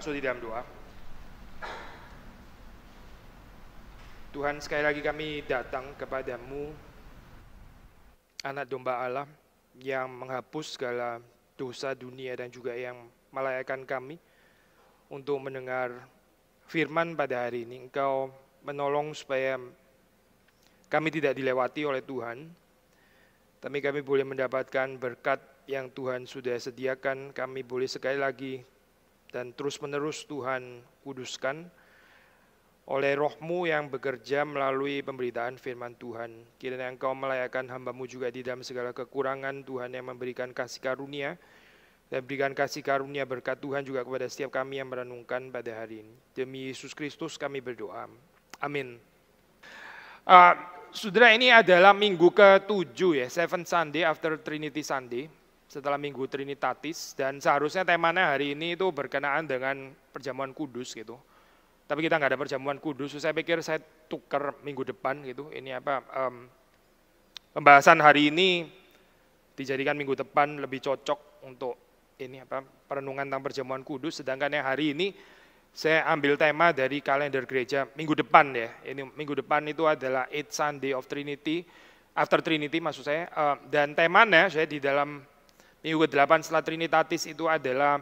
sudi dalam doa. Tuhan sekali lagi kami datang kepadamu anak domba Allah yang menghapus segala dosa dunia dan juga yang melayakan kami untuk mendengar firman pada hari ini. Engkau menolong supaya kami tidak dilewati oleh Tuhan, tapi kami boleh mendapatkan berkat yang Tuhan sudah sediakan, kami boleh sekali lagi dan terus-menerus Tuhan kuduskan oleh rohmu yang bekerja melalui pemberitaan firman Tuhan. Kiranya engkau melayakan hambamu juga di dalam segala kekurangan Tuhan yang memberikan kasih karunia, dan berikan kasih karunia berkat Tuhan juga kepada setiap kami yang merenungkan pada hari ini. Demi Yesus Kristus kami berdoa. Amin. Uh, saudara ini adalah minggu ke-7 ya, Seven Sunday after Trinity Sunday setelah Minggu Trinitatis dan seharusnya temanya hari ini itu berkenaan dengan perjamuan kudus gitu. Tapi kita nggak ada perjamuan kudus, saya pikir saya tuker minggu depan gitu. Ini apa um, pembahasan hari ini dijadikan minggu depan lebih cocok untuk ini apa perenungan tentang perjamuan kudus. Sedangkan yang hari ini saya ambil tema dari kalender gereja minggu depan ya. Ini minggu depan itu adalah Eight Sunday of Trinity, After Trinity maksud saya. um, dan temanya saya di dalam Minggu ke-8 setelah Trinitatis itu adalah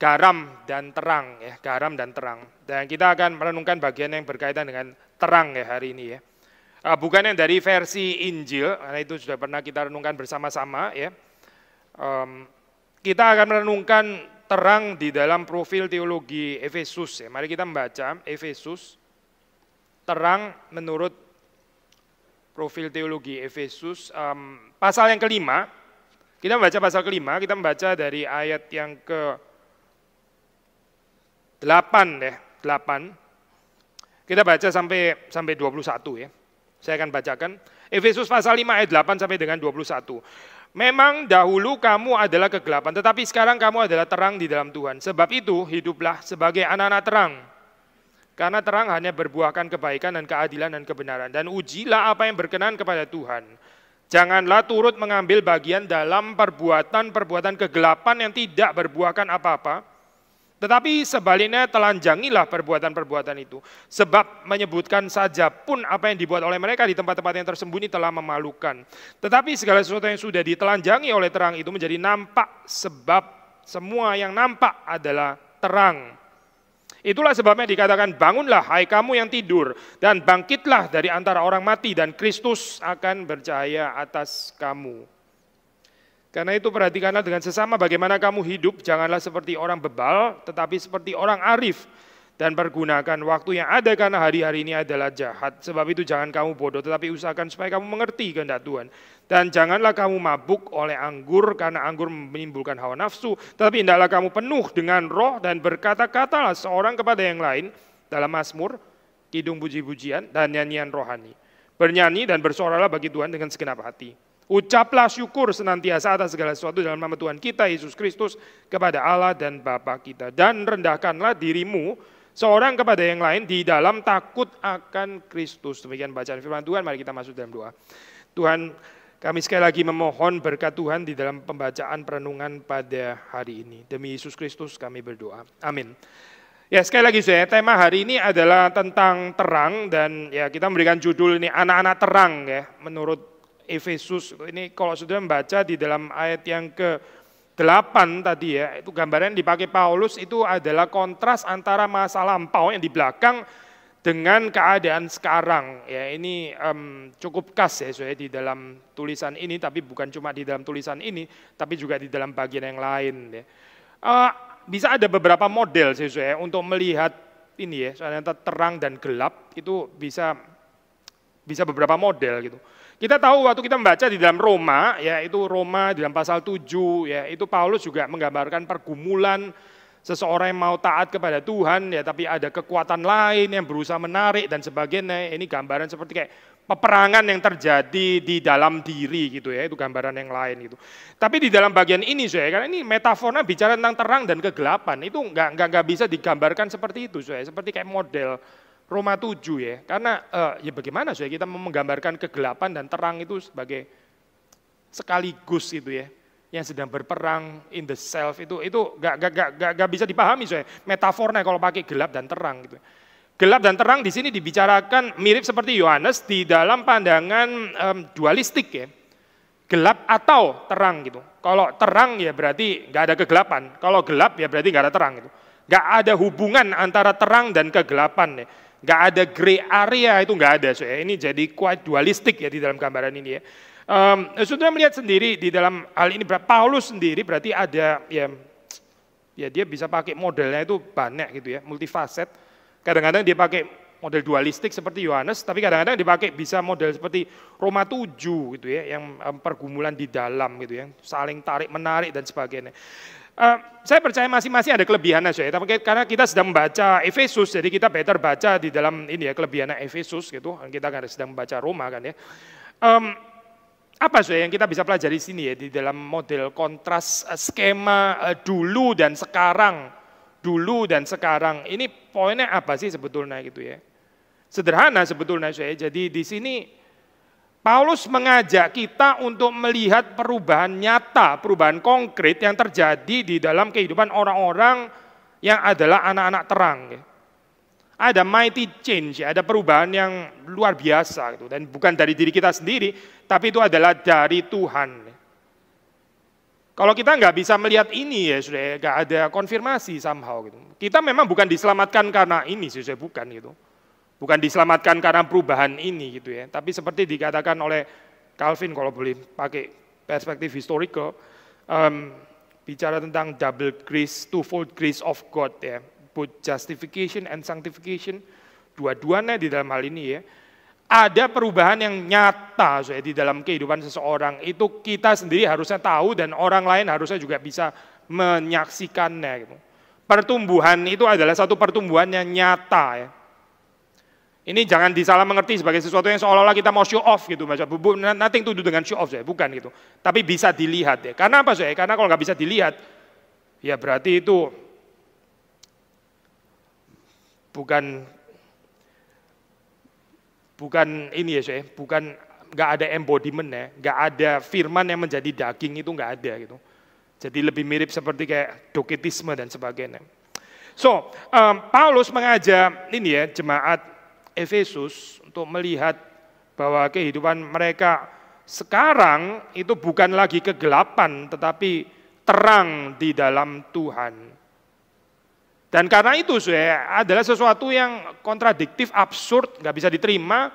garam dan terang ya, garam dan terang. Dan kita akan merenungkan bagian yang berkaitan dengan terang ya hari ini ya. Eh, bukan yang dari versi Injil, karena itu sudah pernah kita renungkan bersama-sama ya. Um, kita akan merenungkan terang di dalam profil teologi Efesus. Ya. Mari kita membaca Efesus, terang menurut profil teologi Efesus. Um, pasal yang kelima, kita membaca pasal kelima, kita membaca dari ayat yang ke delapan deh, delapan. Kita baca sampai sampai 21 ya. Saya akan bacakan. Efesus pasal 5 ayat 8 sampai dengan 21. Memang dahulu kamu adalah kegelapan, tetapi sekarang kamu adalah terang di dalam Tuhan. Sebab itu hiduplah sebagai anak-anak terang karena terang hanya berbuahkan kebaikan dan keadilan dan kebenaran. Dan ujilah apa yang berkenan kepada Tuhan. Janganlah turut mengambil bagian dalam perbuatan-perbuatan kegelapan yang tidak berbuahkan apa-apa, tetapi sebaliknya telanjangilah perbuatan-perbuatan itu. Sebab menyebutkan saja pun apa yang dibuat oleh mereka di tempat-tempat yang tersembunyi telah memalukan. Tetapi segala sesuatu yang sudah ditelanjangi oleh terang itu menjadi nampak sebab semua yang nampak adalah terang. Itulah sebabnya dikatakan bangunlah hai kamu yang tidur dan bangkitlah dari antara orang mati dan Kristus akan bercahaya atas kamu. Karena itu perhatikanlah dengan sesama bagaimana kamu hidup, janganlah seperti orang bebal, tetapi seperti orang arif dan pergunakan waktu yang ada karena hari-hari ini adalah jahat. Sebab itu jangan kamu bodoh tetapi usahakan supaya kamu mengerti kehendak Tuhan. Dan janganlah kamu mabuk oleh anggur karena anggur menimbulkan hawa nafsu. Tetapi hendaklah kamu penuh dengan roh dan berkata-katalah seorang kepada yang lain dalam Mazmur, Kidung puji-pujian dan nyanyian rohani. Bernyanyi dan bersoralah bagi Tuhan dengan segenap hati. Ucaplah syukur senantiasa atas segala sesuatu dalam nama Tuhan kita Yesus Kristus kepada Allah dan Bapa kita. Dan rendahkanlah dirimu seorang kepada yang lain di dalam takut akan Kristus. Demikian bacaan firman Tuhan, mari kita masuk dalam doa. Tuhan, kami sekali lagi memohon berkat Tuhan di dalam pembacaan perenungan pada hari ini. Demi Yesus Kristus kami berdoa. Amin. Ya sekali lagi saya tema hari ini adalah tentang terang dan ya kita memberikan judul ini anak-anak terang ya menurut Efesus. Ini kalau sudah membaca di dalam ayat yang ke 8 tadi ya, itu gambaran yang dipakai Paulus itu adalah kontras antara masa lampau yang di belakang dengan keadaan sekarang. Ya, ini um, cukup khas ya saya di dalam tulisan ini, tapi bukan cuma di dalam tulisan ini, tapi juga di dalam bagian yang lain. Ya. Uh, bisa ada beberapa model sesuai ya, untuk melihat ini ya, soalnya terang dan gelap itu bisa bisa beberapa model gitu. Kita tahu waktu kita membaca di dalam Roma, ya itu Roma di dalam pasal 7, ya itu Paulus juga menggambarkan pergumulan seseorang yang mau taat kepada Tuhan, ya tapi ada kekuatan lain yang berusaha menarik dan sebagainya. Ini gambaran seperti kayak peperangan yang terjadi di dalam diri gitu ya, itu gambaran yang lain gitu. Tapi di dalam bagian ini saya karena ini metafornya bicara tentang terang dan kegelapan, itu nggak nggak nggak bisa digambarkan seperti itu saya, seperti kayak model Roma 7 ya. Karena eh, ya bagaimana saya kita menggambarkan kegelapan dan terang itu sebagai sekaligus itu ya yang sedang berperang in the self itu itu gak gak gak gak, gak bisa dipahami saya metafornya kalau pakai gelap dan terang gitu gelap dan terang di sini dibicarakan mirip seperti Yohanes di dalam pandangan um, dualistik ya gelap atau terang gitu kalau terang ya berarti gak ada kegelapan kalau gelap ya berarti gak ada terang gitu gak ada hubungan antara terang dan kegelapan ya Nggak ada gray area itu nggak ada. So, ya. Ini jadi kuat dualistik ya di dalam gambaran ini ya. Um, saudara melihat sendiri di dalam hal ini Paulus sendiri berarti ada ya ya dia bisa pakai modelnya itu banyak gitu ya, multifaset. Kadang-kadang dia pakai model dualistik seperti Yohanes, tapi kadang-kadang dipakai bisa model seperti Roma 7 gitu ya, yang pergumulan di dalam gitu ya, saling tarik menarik dan sebagainya. Uh, saya percaya masing-masing ada kelebihannya saya, tapi karena kita sedang membaca Efesus, jadi kita better baca di dalam ini ya kelebihannya Efesus gitu. Kita kan sedang membaca Roma kan ya. Um, apa sih yang kita bisa pelajari di sini ya di dalam model kontras eh, skema eh, dulu dan sekarang, dulu dan sekarang. Ini poinnya apa sih sebetulnya gitu ya? Sederhana sebetulnya saya. Jadi di sini Paulus mengajak kita untuk melihat perubahan nyata, perubahan konkret yang terjadi di dalam kehidupan orang-orang yang adalah anak-anak terang. Ya. Ada mighty change, ya. ada perubahan yang luar biasa gitu. dan bukan dari diri kita sendiri, tapi itu adalah dari Tuhan. Ya. Kalau kita nggak bisa melihat ini ya sudah nggak ada konfirmasi somehow gitu. Kita memang bukan diselamatkan karena ini sih bukan gitu. Bukan diselamatkan karena perubahan ini gitu ya, tapi seperti dikatakan oleh Calvin kalau boleh pakai perspektif historical, um, bicara tentang double grace, twofold grace of God ya, both justification and sanctification, dua-duanya di dalam hal ini ya, ada perubahan yang nyata saya di dalam kehidupan seseorang itu kita sendiri harusnya tahu dan orang lain harusnya juga bisa menyaksikannya gitu. Pertumbuhan itu adalah satu pertumbuhan yang nyata ya. Ini jangan disalah mengerti sebagai sesuatu yang seolah-olah kita mau show off gitu Mas. Nothing to do dengan show off saya, bukan gitu. Tapi bisa dilihat ya. Karena apa saya? Karena kalau nggak bisa dilihat, ya berarti itu bukan bukan ini ya saya, bukan nggak ada embodiment ya, nggak ada firman yang menjadi daging itu nggak ada gitu. Jadi lebih mirip seperti kayak doketisme dan sebagainya. So, um, Paulus mengajak ini ya jemaat Efesus untuk melihat bahwa kehidupan mereka sekarang itu bukan lagi kegelapan tetapi terang di dalam Tuhan. Dan karena itu saya adalah sesuatu yang kontradiktif, absurd, nggak bisa diterima.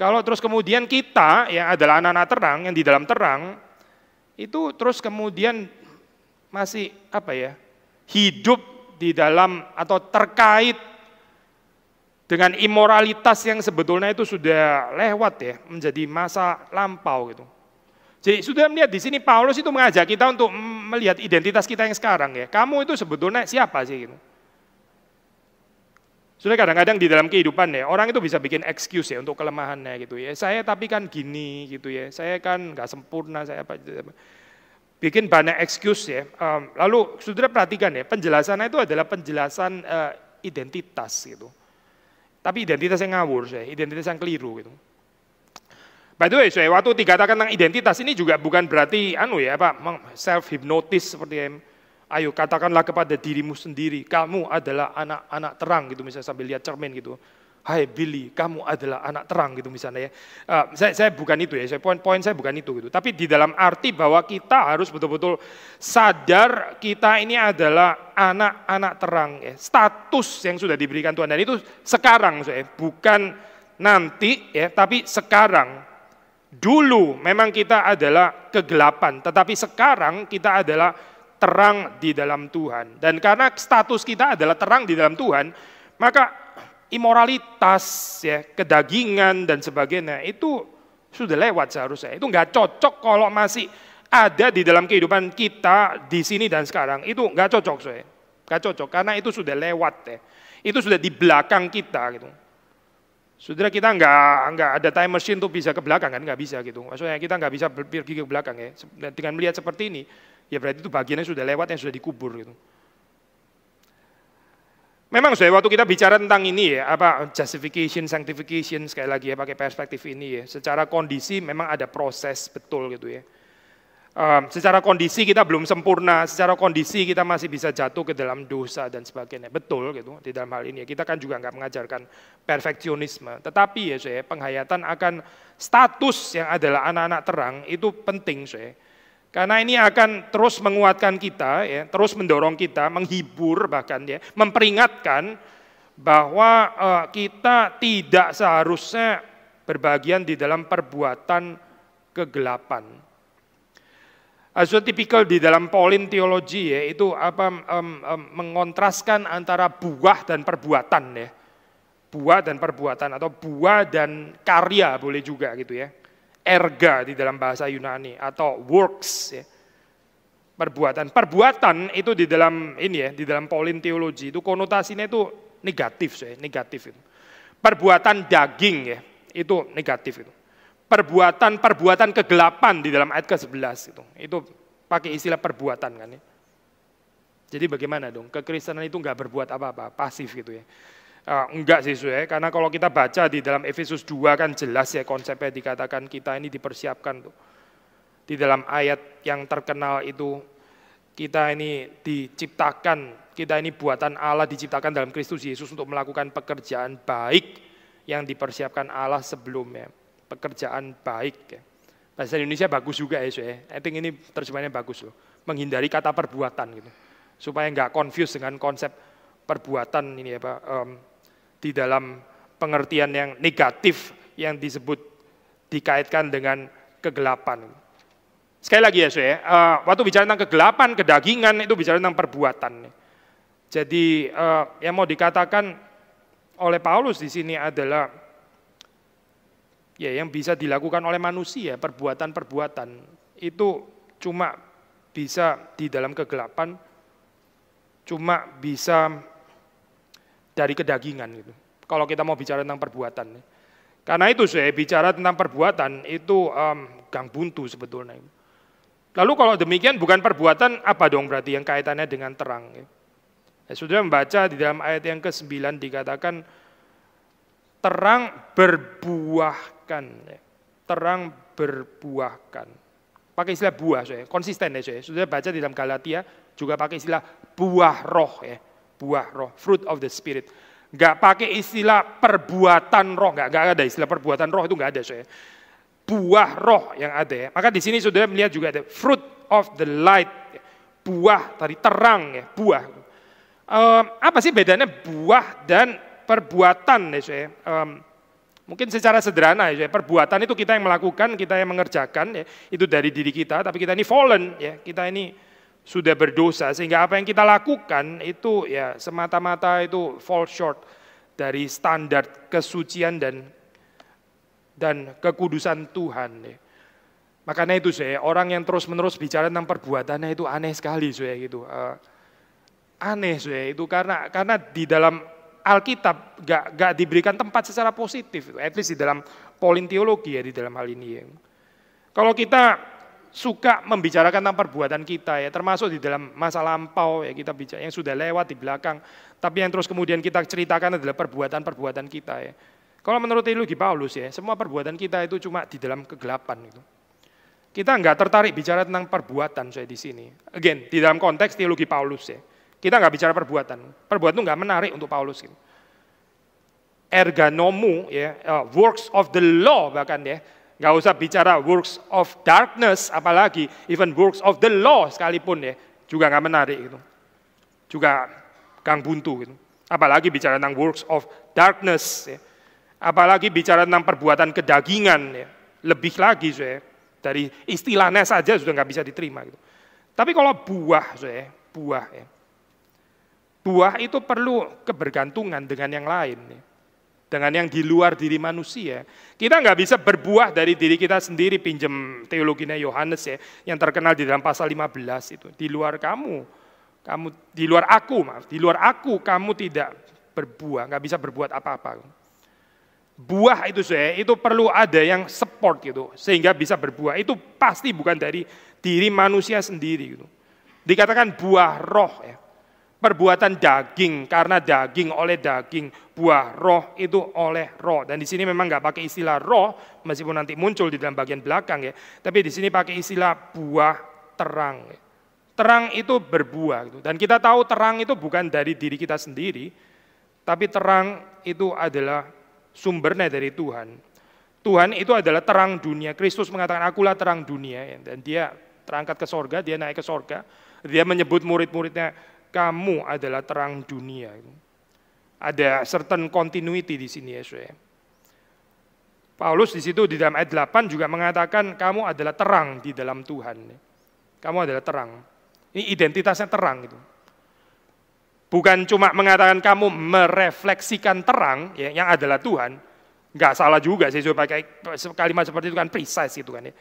Kalau terus kemudian kita yang adalah anak-anak terang, yang di dalam terang, itu terus kemudian masih apa ya hidup di dalam atau terkait dengan imoralitas yang sebetulnya itu sudah lewat ya, menjadi masa lampau gitu. Jadi sudah melihat di sini Paulus itu mengajak kita untuk melihat identitas kita yang sekarang ya. Kamu itu sebetulnya siapa sih gitu. Sudah kadang-kadang di dalam kehidupan ya, orang itu bisa bikin excuse ya untuk kelemahannya gitu ya. Saya tapi kan gini gitu ya, saya kan nggak sempurna, saya apa, apa. Bikin banyak excuse ya. Ehm, lalu sudah perhatikan ya, penjelasannya itu adalah penjelasan eh, identitas gitu. Tapi identitas yang ngawur, saya, identitas yang keliru gitu. By the way, saya waktu dikatakan tentang identitas ini juga bukan berarti anu ya Pak, self hypnotis seperti yang ayo katakanlah kepada dirimu sendiri, kamu adalah anak-anak terang gitu misalnya sambil lihat cermin gitu. Hai Billy, kamu adalah anak terang gitu misalnya ya. Uh, saya, saya bukan itu ya, saya, poin, poin saya bukan itu gitu. Tapi di dalam arti bahwa kita harus betul-betul sadar kita ini adalah anak-anak terang ya. Status yang sudah diberikan Tuhan dan itu sekarang saya, bukan nanti ya, tapi sekarang. Dulu memang kita adalah kegelapan, tetapi sekarang kita adalah terang di dalam Tuhan. Dan karena status kita adalah terang di dalam Tuhan, maka imoralitas, ya, kedagingan dan sebagainya itu sudah lewat seharusnya. Itu nggak cocok kalau masih ada di dalam kehidupan kita di sini dan sekarang. Itu nggak cocok, saya. Nggak cocok karena itu sudah lewat ya. Itu sudah di belakang kita gitu. sudah kita nggak nggak ada time machine tuh bisa ke belakang kan nggak bisa gitu. Maksudnya kita nggak bisa pergi ke belakang ya. Dengan melihat seperti ini, ya berarti itu bagiannya sudah lewat yang sudah dikubur gitu. Memang saya waktu kita bicara tentang ini ya, apa justification, sanctification sekali lagi ya pakai perspektif ini ya. Secara kondisi memang ada proses betul gitu ya. Um, secara kondisi kita belum sempurna, secara kondisi kita masih bisa jatuh ke dalam dosa dan sebagainya. Betul gitu di dalam hal ini. Ya. Kita kan juga nggak mengajarkan perfeksionisme. Tetapi ya saya penghayatan akan status yang adalah anak-anak terang itu penting saya. Karena ini akan terus menguatkan kita, ya, terus mendorong kita, menghibur bahkan ya, memperingatkan bahwa uh, kita tidak seharusnya berbagian di dalam perbuatan kegelapan. Asal tipikal di dalam Pauline teologi ya itu apa um, um, mengontraskan antara buah dan perbuatan ya. Buah dan perbuatan atau buah dan karya boleh juga gitu ya erga di dalam bahasa Yunani atau works ya. Perbuatan. Perbuatan itu di dalam ini ya, di dalam Pauline teologi itu konotasinya itu negatif ya, negatif itu. Perbuatan daging ya, itu negatif itu. Perbuatan-perbuatan kegelapan di dalam ayat ke-11 itu. Itu pakai istilah perbuatan kan ya. Jadi bagaimana dong? Kekristenan itu nggak berbuat apa-apa, pasif gitu ya. Uh, enggak sih Suye, ya. karena kalau kita baca di dalam Efesus 2 kan jelas ya konsepnya dikatakan kita ini dipersiapkan tuh. Di dalam ayat yang terkenal itu kita ini diciptakan, kita ini buatan Allah diciptakan dalam Kristus Yesus untuk melakukan pekerjaan baik yang dipersiapkan Allah sebelumnya. Pekerjaan baik ya. Bahasa Indonesia bagus juga ya, Sue. Ya. I think ini terjemahannya bagus loh. Menghindari kata perbuatan gitu. Supaya enggak confuse dengan konsep perbuatan ini ya Pak. Um, di dalam pengertian yang negatif yang disebut dikaitkan dengan kegelapan. Sekali lagi ya, saya uh, eh, waktu bicara tentang kegelapan, kedagingan itu bicara tentang perbuatan. Jadi uh, yang mau dikatakan oleh Paulus di sini adalah ya yang bisa dilakukan oleh manusia, perbuatan-perbuatan itu cuma bisa di dalam kegelapan, cuma bisa dari kedagingan gitu. Kalau kita mau bicara tentang perbuatan. Ya. Karena itu saya bicara tentang perbuatan itu um, gang buntu sebetulnya. Lalu kalau demikian bukan perbuatan apa dong berarti yang kaitannya dengan terang. Ya. ya sudah membaca di dalam ayat yang ke sembilan dikatakan terang berbuahkan. Ya. Terang berbuahkan. Pakai istilah buah saya, konsisten ya saya. Sudah baca di dalam Galatia juga pakai istilah buah roh ya buah roh, fruit of the spirit. Gak pakai istilah perbuatan roh, gak, gak ada istilah perbuatan roh itu gak ada saya. Buah roh yang ada ya. Maka di sini saudara melihat juga ada fruit of the light, buah dari terang ya, buah. Um, apa sih bedanya buah dan perbuatan ya saya? Um, Mungkin secara sederhana ya, perbuatan itu kita yang melakukan, kita yang mengerjakan, ya, itu dari diri kita, tapi kita ini fallen, ya, kita ini sudah berdosa sehingga apa yang kita lakukan itu ya semata-mata itu fall short dari standar kesucian dan dan kekudusan Tuhan. Ya. Makanya itu saya orang yang terus-menerus bicara tentang perbuatannya itu aneh sekali saya gitu. Eh, aneh saya itu karena karena di dalam Alkitab gak, gak diberikan tempat secara positif, at least di dalam polin teologi ya di dalam hal ini. Ya. Kalau kita suka membicarakan tentang perbuatan kita ya, termasuk di dalam masa lampau ya kita bicara yang sudah lewat di belakang, tapi yang terus kemudian kita ceritakan adalah perbuatan-perbuatan kita ya. Kalau menurut teologi Paulus ya, semua perbuatan kita itu cuma di dalam kegelapan itu. Kita nggak tertarik bicara tentang perbuatan saya di sini. Again, di dalam konteks teologi Paulus ya. Kita nggak bicara perbuatan. Perbuatan itu nggak menarik untuk Paulus. Gitu. ergonomu ya, uh, works of the law bahkan ya, Gak usah bicara works of darkness, apalagi even works of the law sekalipun ya, juga nggak menarik gitu. Juga gang buntu gitu. Apalagi bicara tentang works of darkness, ya. apalagi bicara tentang perbuatan kedagingan, ya. lebih lagi saya dari istilahnya saja sudah nggak bisa diterima gitu. Tapi kalau buah, saya buah ya. Buah itu perlu kebergantungan dengan yang lain. Ya dengan yang di luar diri manusia. Kita nggak bisa berbuah dari diri kita sendiri, pinjam teologinya Yohanes ya, yang terkenal di dalam pasal 15 itu. Di luar kamu, kamu di luar aku, maaf, di luar aku kamu tidak berbuah, nggak bisa berbuat apa-apa. Buah itu saya itu perlu ada yang support gitu sehingga bisa berbuah. Itu pasti bukan dari diri manusia sendiri gitu. Dikatakan buah roh ya perbuatan daging karena daging oleh daging buah roh itu oleh roh dan di sini memang nggak pakai istilah roh meskipun nanti muncul di dalam bagian belakang ya tapi di sini pakai istilah buah terang terang itu berbuah gitu. dan kita tahu terang itu bukan dari diri kita sendiri tapi terang itu adalah sumbernya dari Tuhan Tuhan itu adalah terang dunia Kristus mengatakan akulah terang dunia dan dia terangkat ke sorga dia naik ke sorga dia menyebut murid-muridnya kamu adalah terang dunia. Ada certain continuity di sini Yesus. Ya. Paulus di situ di dalam ayat 8 juga mengatakan kamu adalah terang di dalam Tuhan. Kamu adalah terang. Ini identitasnya terang gitu. Bukan cuma mengatakan kamu merefleksikan terang ya, yang adalah Tuhan. Nggak salah juga sih pakai kalimat seperti itu kan precise gitu kan ya.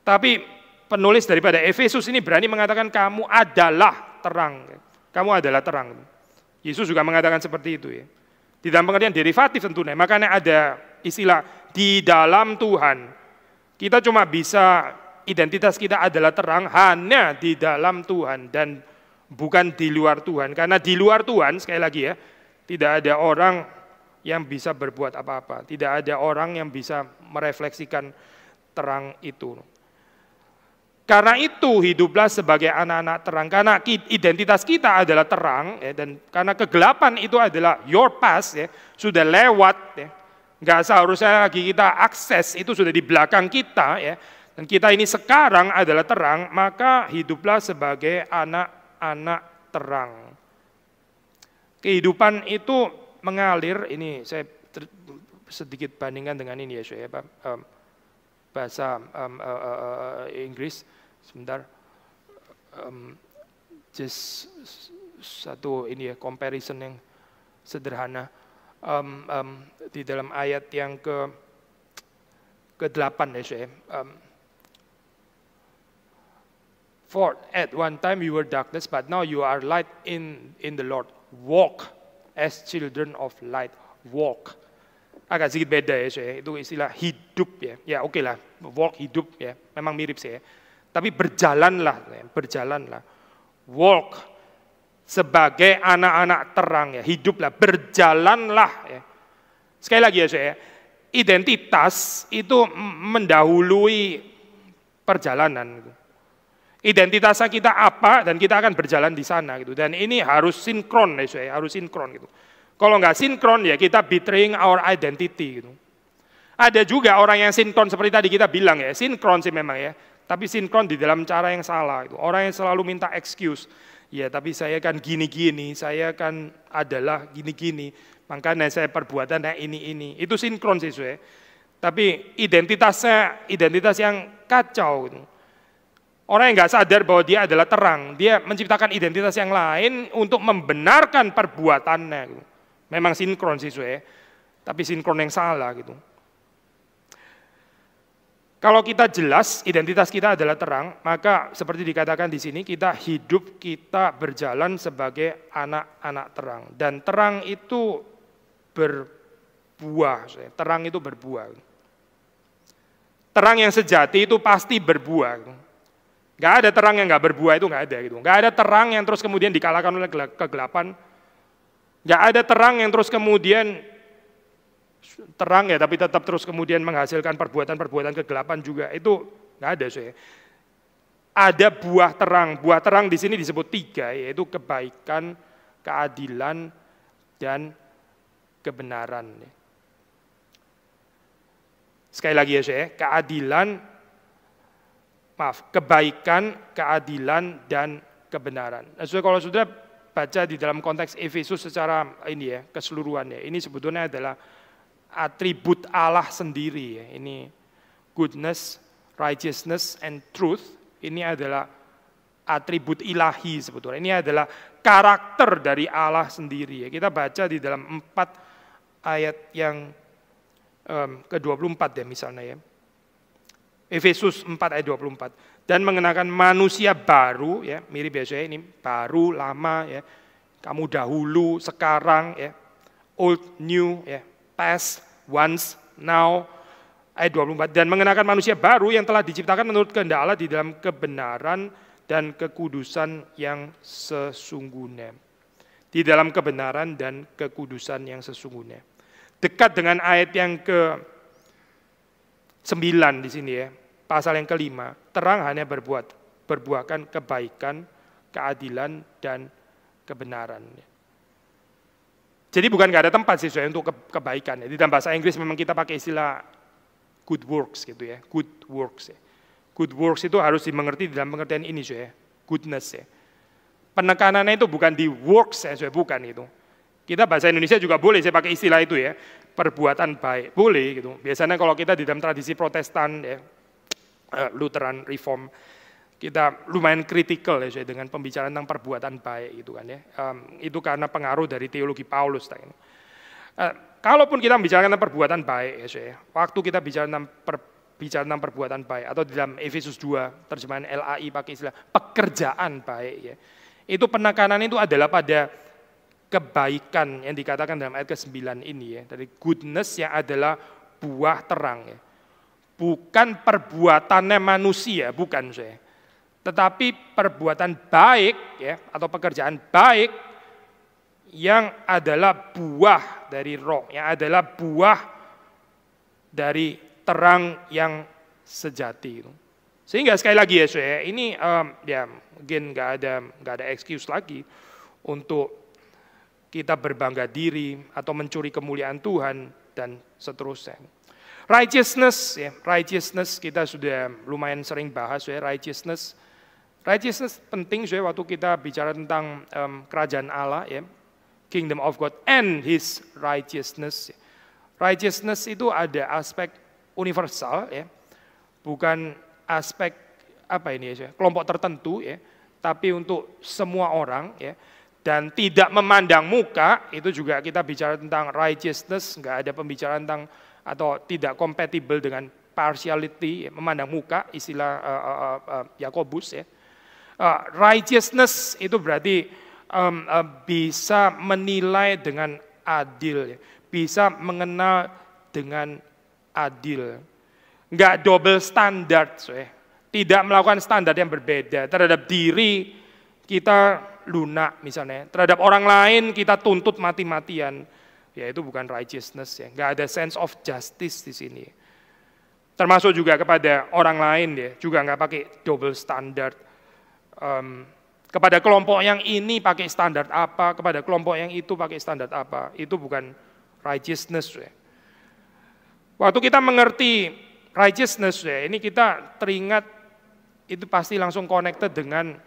Tapi penulis daripada Efesus ini berani mengatakan kamu adalah terang kamu adalah terang. Yesus juga mengatakan seperti itu ya. Di dalam pengertian derivatif tentunya, makanya ada istilah di dalam Tuhan. Kita cuma bisa identitas kita adalah terang hanya di dalam Tuhan dan bukan di luar Tuhan. Karena di luar Tuhan, sekali lagi ya, tidak ada orang yang bisa berbuat apa-apa. Tidak ada orang yang bisa merefleksikan terang itu. Karena itu hiduplah sebagai anak-anak terang. Karena identitas kita adalah terang, ya, dan karena kegelapan itu adalah your past, ya, sudah lewat, ya. nggak seharusnya lagi kita akses itu sudah di belakang kita, ya. dan kita ini sekarang adalah terang, maka hiduplah sebagai anak-anak terang. Kehidupan itu mengalir, ini saya sedikit bandingkan dengan ini ya, ya Pak, um, bahasa um, uh, uh, Inggris sebentar um, just satu ini ya comparison yang sederhana um, um, di dalam ayat yang ke ke delapan ya saya. Um, For at one time you were darkness, but now you are light in in the Lord. Walk as children of light. Walk. Agak sedikit beda ya saya. Itu istilah hidup ya. Ya oke okay lah. Walk hidup ya. Memang mirip sih ya. Tapi berjalanlah, ya, berjalanlah. Walk sebagai anak-anak terang ya, hiduplah, berjalanlah ya. Sekali lagi ya saya, identitas itu mendahului perjalanan. Gitu. Identitas kita apa dan kita akan berjalan di sana gitu. Dan ini harus sinkron ya saya, harus sinkron gitu. Kalau nggak sinkron ya kita betraying our identity gitu. Ada juga orang yang sinkron seperti tadi kita bilang ya, sinkron sih memang ya tapi sinkron di dalam cara yang salah. Itu. Orang yang selalu minta excuse, ya tapi saya kan gini-gini, saya kan adalah gini-gini, makanya saya perbuatan nah ini-ini. Itu sinkron siswa. Tapi identitasnya, identitas yang kacau. Gitu. Orang yang nggak sadar bahwa dia adalah terang, dia menciptakan identitas yang lain untuk membenarkan perbuatannya. Gitu. Memang sinkron siswa, tapi sinkron yang salah gitu. Kalau kita jelas identitas kita adalah terang, maka seperti dikatakan di sini kita hidup kita berjalan sebagai anak-anak terang dan terang itu berbuah, terang itu berbuah. Terang yang sejati itu pasti berbuah. Gak ada terang yang gak berbuah itu gak ada gitu. Gak ada terang yang terus kemudian dikalahkan oleh kegelapan. Gak ada terang yang terus kemudian terang ya tapi tetap terus kemudian menghasilkan perbuatan-perbuatan kegelapan juga itu nggak ada saya ada buah terang buah terang di sini disebut tiga yaitu kebaikan keadilan dan kebenaran sekali lagi ya saya keadilan maaf kebaikan keadilan dan kebenaran nah, kalau sudah baca di dalam konteks Efesus secara ini ya keseluruhannya ini sebetulnya adalah atribut Allah sendiri. Ya. Ini goodness, righteousness, and truth. Ini adalah atribut ilahi sebetulnya. Ini adalah karakter dari Allah sendiri. Ya. Kita baca di dalam empat ayat yang um, ke-24 ya misalnya ya. Efesus 4 ayat 24. Dan mengenakan manusia baru ya, mirip biasanya ini, baru, lama ya. Kamu dahulu, sekarang ya. Old, new ya past, once, now, ayat 24. Dan mengenakan manusia baru yang telah diciptakan menurut kehendak Allah di dalam kebenaran dan kekudusan yang sesungguhnya. Di dalam kebenaran dan kekudusan yang sesungguhnya. Dekat dengan ayat yang ke 9 di sini ya, pasal yang kelima, terang hanya berbuat, berbuahkan kebaikan, keadilan, dan kebenaran. Jadi bukan nggak ada tempat sih untuk kebaikan. Ya. Di dalam bahasa Inggris memang kita pakai istilah good works gitu ya, good works. Ya. Good works itu harus dimengerti dalam pengertian ini ya, goodness ya. Penekanannya itu bukan di works ya, bukan itu. Kita bahasa Indonesia juga boleh saya pakai istilah itu ya, perbuatan baik boleh gitu. Biasanya kalau kita di dalam tradisi Protestan ya, eh, Lutheran, Reform kita lumayan kritikal ya saya dengan pembicaraan tentang perbuatan baik itu kan ya. Um, itu karena pengaruh dari teologi Paulus tadi. Uh, kalaupun kita membicarakan tentang perbuatan baik ya, saya waktu kita bicara tentang per, bicara tentang perbuatan baik atau dalam Efesus 2 terjemahan LAI pakai istilah pekerjaan baik ya. Itu penekanan itu adalah pada kebaikan yang dikatakan dalam ayat ke-9 ini ya. Dari goodness yang adalah buah terang ya. Bukan perbuatannya manusia, bukan saya tetapi perbuatan baik ya atau pekerjaan baik yang adalah buah dari roh, yang adalah buah dari terang yang sejati. Sehingga sekali lagi ya ya, ini um, ya mungkin nggak ada nggak ada excuse lagi untuk kita berbangga diri atau mencuri kemuliaan Tuhan dan seterusnya. Righteousness ya, righteousness kita sudah lumayan sering bahas ya, righteousness Righteousness penting saya waktu kita bicara tentang um, kerajaan Allah ya. Kingdom of God and his righteousness. Righteousness itu ada aspek universal ya. Bukan aspek apa ini ya, kelompok tertentu ya, tapi untuk semua orang ya. Dan tidak memandang muka itu juga kita bicara tentang righteousness, nggak ada pembicaraan tentang atau tidak compatible dengan partiality, ya, memandang muka istilah uh, uh, uh, Yakobus ya righteousness itu berarti um, uh, bisa menilai dengan adil, bisa mengenal dengan adil. nggak double standard, so, tidak melakukan standar yang berbeda. Terhadap diri kita lunak misalnya, terhadap orang lain kita tuntut mati-matian. Ya itu bukan righteousness ya, nggak ada sense of justice di sini. Termasuk juga kepada orang lain ya, juga nggak pakai double standard um, kepada kelompok yang ini pakai standar apa, kepada kelompok yang itu pakai standar apa. Itu bukan righteousness. Ya. Waktu kita mengerti righteousness, ya, ini kita teringat itu pasti langsung connected dengan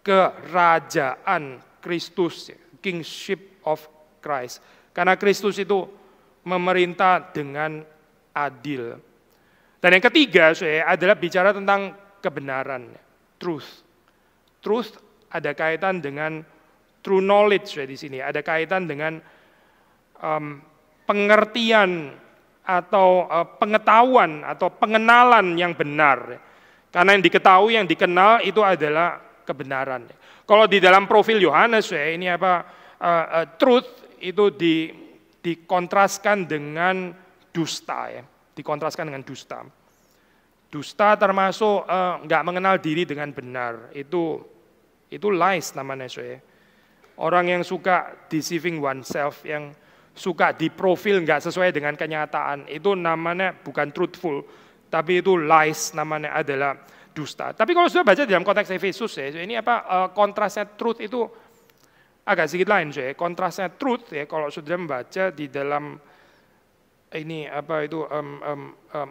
kerajaan Kristus, ya, kingship of Christ. Karena Kristus itu memerintah dengan adil. Dan yang ketiga saya adalah bicara tentang kebenaran truth. Truth ada kaitan dengan true knowledge ya di sini, ada kaitan dengan um, pengertian atau uh, pengetahuan atau pengenalan yang benar. Karena yang diketahui, yang dikenal itu adalah kebenaran. Kalau di dalam profil Yohanes ya ini apa uh, uh, truth itu di dikontraskan dengan dusta ya, dikontraskan dengan dusta. Dusta termasuk eh, nggak uh, mengenal diri dengan benar. Itu itu lies namanya saya. Orang yang suka deceiving oneself, yang suka di profil nggak sesuai dengan kenyataan, itu namanya bukan truthful, tapi itu lies namanya adalah dusta. Tapi kalau sudah baca dalam konteks Efesus ya, ini apa uh, kontrasnya truth itu agak sedikit lain ya. Kontrasnya truth ya kalau sudah membaca di dalam ini apa itu um, um, um,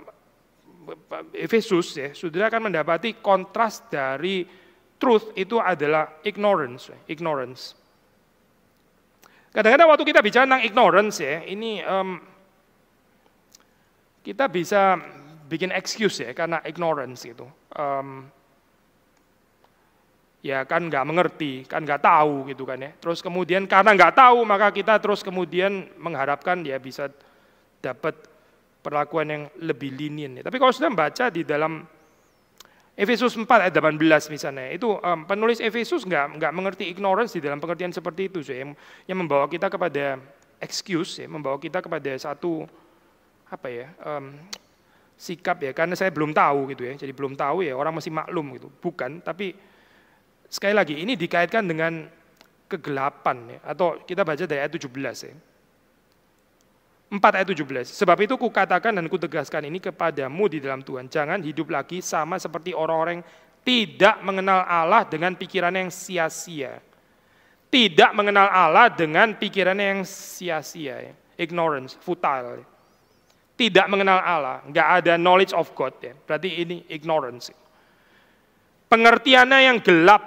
Efesus ya, saudara akan mendapati kontras dari truth itu adalah ignorance, ya, ignorance. Kadang-kadang waktu kita bicara tentang ignorance ya, ini um, kita bisa bikin excuse ya karena ignorance itu. Um, ya kan nggak mengerti, kan nggak tahu gitu kan ya. Terus kemudian karena nggak tahu maka kita terus kemudian mengharapkan ya bisa dapat perlakuan yang lebih linien. Tapi kalau sudah baca di dalam Efesus 4 ayat 18 misalnya, itu um, penulis Efesus nggak nggak mengerti ignorance di dalam pengertian seperti itu, so, ya. yang, yang membawa kita kepada excuse, ya, membawa kita kepada satu apa ya um, sikap ya, karena saya belum tahu gitu ya, jadi belum tahu ya orang masih maklum gitu, bukan, tapi sekali lagi ini dikaitkan dengan kegelapan ya, atau kita baca dari ayat 17 ya 4 ayat 17. Sebab itu kukatakan dan kutegaskan ini kepadamu di dalam Tuhan. Jangan hidup lagi sama seperti orang-orang tidak mengenal Allah dengan pikiran yang sia-sia. Tidak mengenal Allah dengan pikiran yang sia-sia. Ignorance, futile. Tidak mengenal Allah, nggak ada knowledge of God. Ya. Berarti ini ignorance. Pengertiannya yang gelap.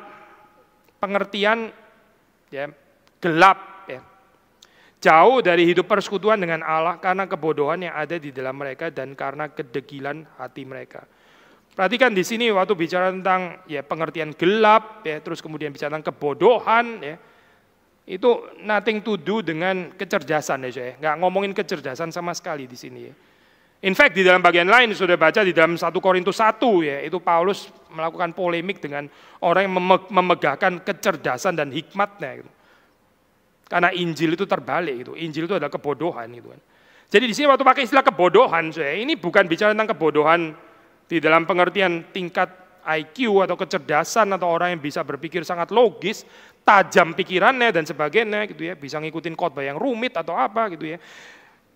Pengertian ya, gelap jauh dari hidup persekutuan dengan Allah karena kebodohan yang ada di dalam mereka dan karena kedegilan hati mereka. Perhatikan di sini waktu bicara tentang ya pengertian gelap ya terus kemudian bicara tentang kebodohan ya itu nothing to do dengan kecerdasan ya saya nggak ngomongin kecerdasan sama sekali di sini ya. In fact di dalam bagian lain sudah baca di dalam 1 Korintus 1 ya itu Paulus melakukan polemik dengan orang yang memegahkan kecerdasan dan hikmatnya gitu. Karena Injil itu terbalik itu Injil itu adalah kebodohan gitu kan. Jadi di sini waktu pakai istilah kebodohan, saya ini bukan bicara tentang kebodohan di dalam pengertian tingkat IQ atau kecerdasan atau orang yang bisa berpikir sangat logis, tajam pikirannya dan sebagainya gitu ya, bisa ngikutin khotbah yang rumit atau apa gitu ya.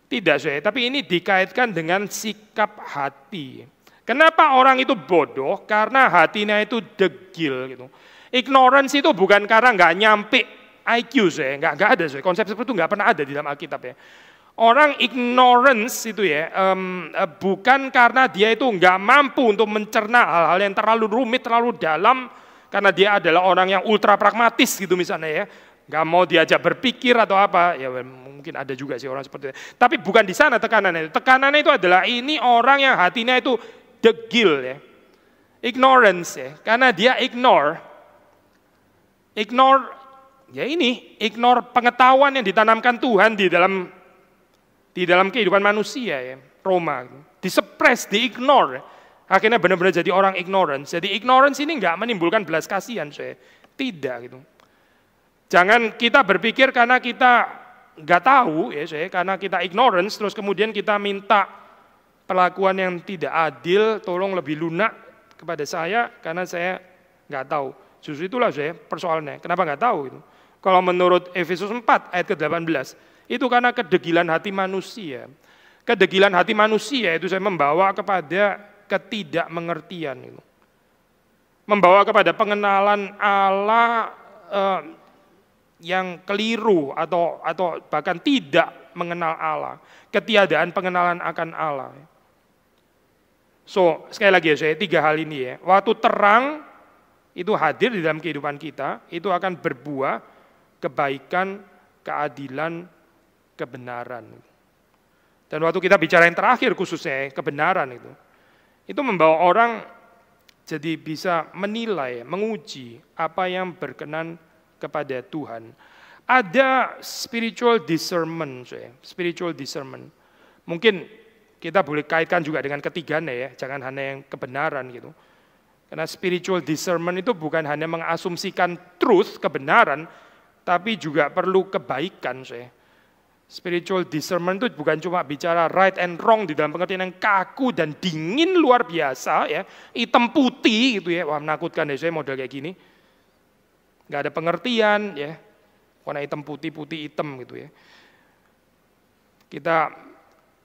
Tidak saya, tapi ini dikaitkan dengan sikap hati. Kenapa orang itu bodoh? Karena hatinya itu degil gitu. Ignorance itu bukan karena nggak nyampe IQ saya, nggak nggak ada saya. Konsep seperti itu nggak pernah ada di dalam Alkitab ya. Orang ignorance itu ya, um, bukan karena dia itu nggak mampu untuk mencerna hal-hal yang terlalu rumit, terlalu dalam, karena dia adalah orang yang ultra pragmatis gitu misalnya ya. Nggak mau diajak berpikir atau apa, ya mungkin ada juga sih orang seperti itu. Tapi bukan di sana tekanannya. Tekanannya itu adalah ini orang yang hatinya itu degil ya. Ignorance ya, karena dia ignore ignore Ya ini, ignore pengetahuan yang ditanamkan Tuhan di dalam di dalam kehidupan manusia ya, Roma. Disepres, diignore. Akhirnya benar-benar jadi orang ignorance. Jadi ignorance ini nggak menimbulkan belas kasihan, saya. Tidak gitu. Jangan kita berpikir karena kita nggak tahu ya, saya, karena kita ignorance terus kemudian kita minta perlakuan yang tidak adil, tolong lebih lunak kepada saya karena saya nggak tahu. Justru itulah saya persoalannya. Kenapa nggak tahu itu? Kalau menurut Efesus 4 ayat ke-18, itu karena kedegilan hati manusia. Kedegilan hati manusia itu saya membawa kepada ketidakmengertian itu. Membawa kepada pengenalan Allah eh, yang keliru atau atau bahkan tidak mengenal Allah, ketiadaan pengenalan akan Allah. So, sekali lagi ya saya, tiga hal ini ya. Waktu terang itu hadir di dalam kehidupan kita, itu akan berbuah kebaikan, keadilan, kebenaran. Dan waktu kita bicara yang terakhir khususnya ya, kebenaran itu, itu membawa orang jadi bisa menilai, menguji apa yang berkenan kepada Tuhan. Ada spiritual discernment, ya, spiritual discernment. Mungkin kita boleh kaitkan juga dengan ketiganya ya, jangan hanya yang kebenaran gitu. Karena spiritual discernment itu bukan hanya mengasumsikan truth, kebenaran, tapi juga perlu kebaikan saya. Spiritual discernment itu bukan cuma bicara right and wrong di dalam pengertian yang kaku dan dingin luar biasa ya, hitam putih gitu ya, wah menakutkan deh saya model kayak gini. Gak ada pengertian ya, warna hitam putih, putih hitam gitu ya. Kita